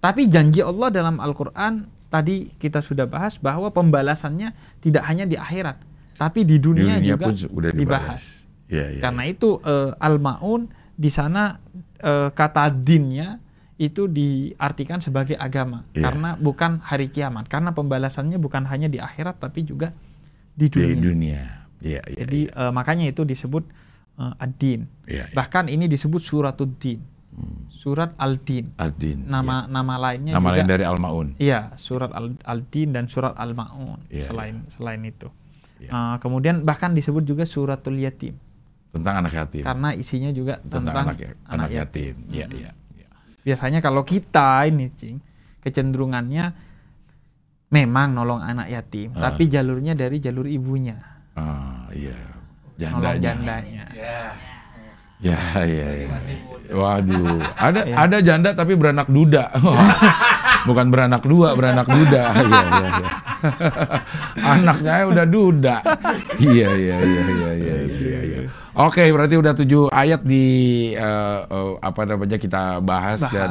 S2: Tapi janji Allah dalam Al-Qur'an tadi kita sudah bahas bahwa pembalasannya tidak hanya di akhirat, tapi di dunia, di dunia juga pun sudah dibahas. dibahas. Ya, yeah, Karena yeah. itu uh, Al-Maun di sana uh, kata dinnya itu diartikan sebagai agama yeah. karena bukan hari kiamat karena pembalasannya bukan hanya di akhirat tapi juga
S1: di dunia. Di dunia.
S2: Yeah, yeah, Jadi yeah. Iya. Uh, makanya itu disebut uh, ad-din. Yeah, yeah. Bahkan ini disebut suratuddin. Hmm. Surat Al-Din. Al-Din. Nama yeah. nama lainnya nama juga. lain dari Al-Maun. Iya, surat Al-Din dan surat Al-Maun yeah, iya. selain yeah. selain itu. Yeah. Iya. Uh, kemudian bahkan disebut juga suratul yatim.
S1: Tentang anak yatim.
S2: Karena isinya juga tentang, tentang anak, ya, anak, yatim. Iya, iya. Hmm biasanya kalau kita ini cing kecenderungannya memang nolong anak yatim uh. tapi jalurnya dari jalur ibunya
S1: ah uh, iya jandanya nolong
S2: jandanya
S1: Ya, ya, ya. Waduh, ada ya. ada janda tapi beranak duda. Bukan beranak dua, beranak duda. Iya, iya, iya. Anaknya udah duda. Iya, iya, iya, iya, iya, iya. Oke, okay, berarti udah tujuh ayat di uh, uh, apa namanya kita bahas, bahas. dan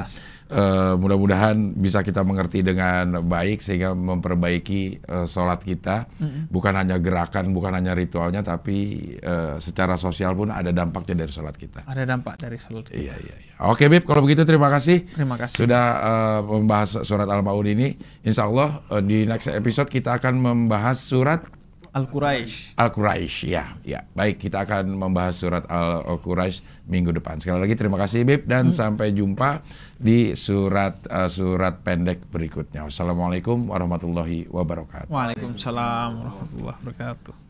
S1: uh, mudah-mudahan bisa kita mengerti dengan baik sehingga memperbaiki uh, sholat kita. Mm-hmm. Bukan hanya gerakan, bukan hanya ritualnya, tapi uh, secara sosial pun ada dampaknya dari sholat kita.
S2: Ada dampak dari sholat kita. Iya iya.
S1: iya. Oke, okay, Bib, kalau begitu terima kasih. Terima kasih. Sudah uh, membahas surat Al-Maun ini. Insya Allah uh, di next episode kita akan membahas surat
S2: Al-Quraisy.
S1: Al-Quraisy, ya, ya. Baik, kita akan membahas surat Al-Quraisy minggu depan. Sekali lagi terima kasih Bib dan hmm. sampai jumpa di surat uh, surat pendek berikutnya. Wassalamualaikum warahmatullahi wabarakatuh.
S2: Waalaikumsalam warahmatullahi wabarakatuh.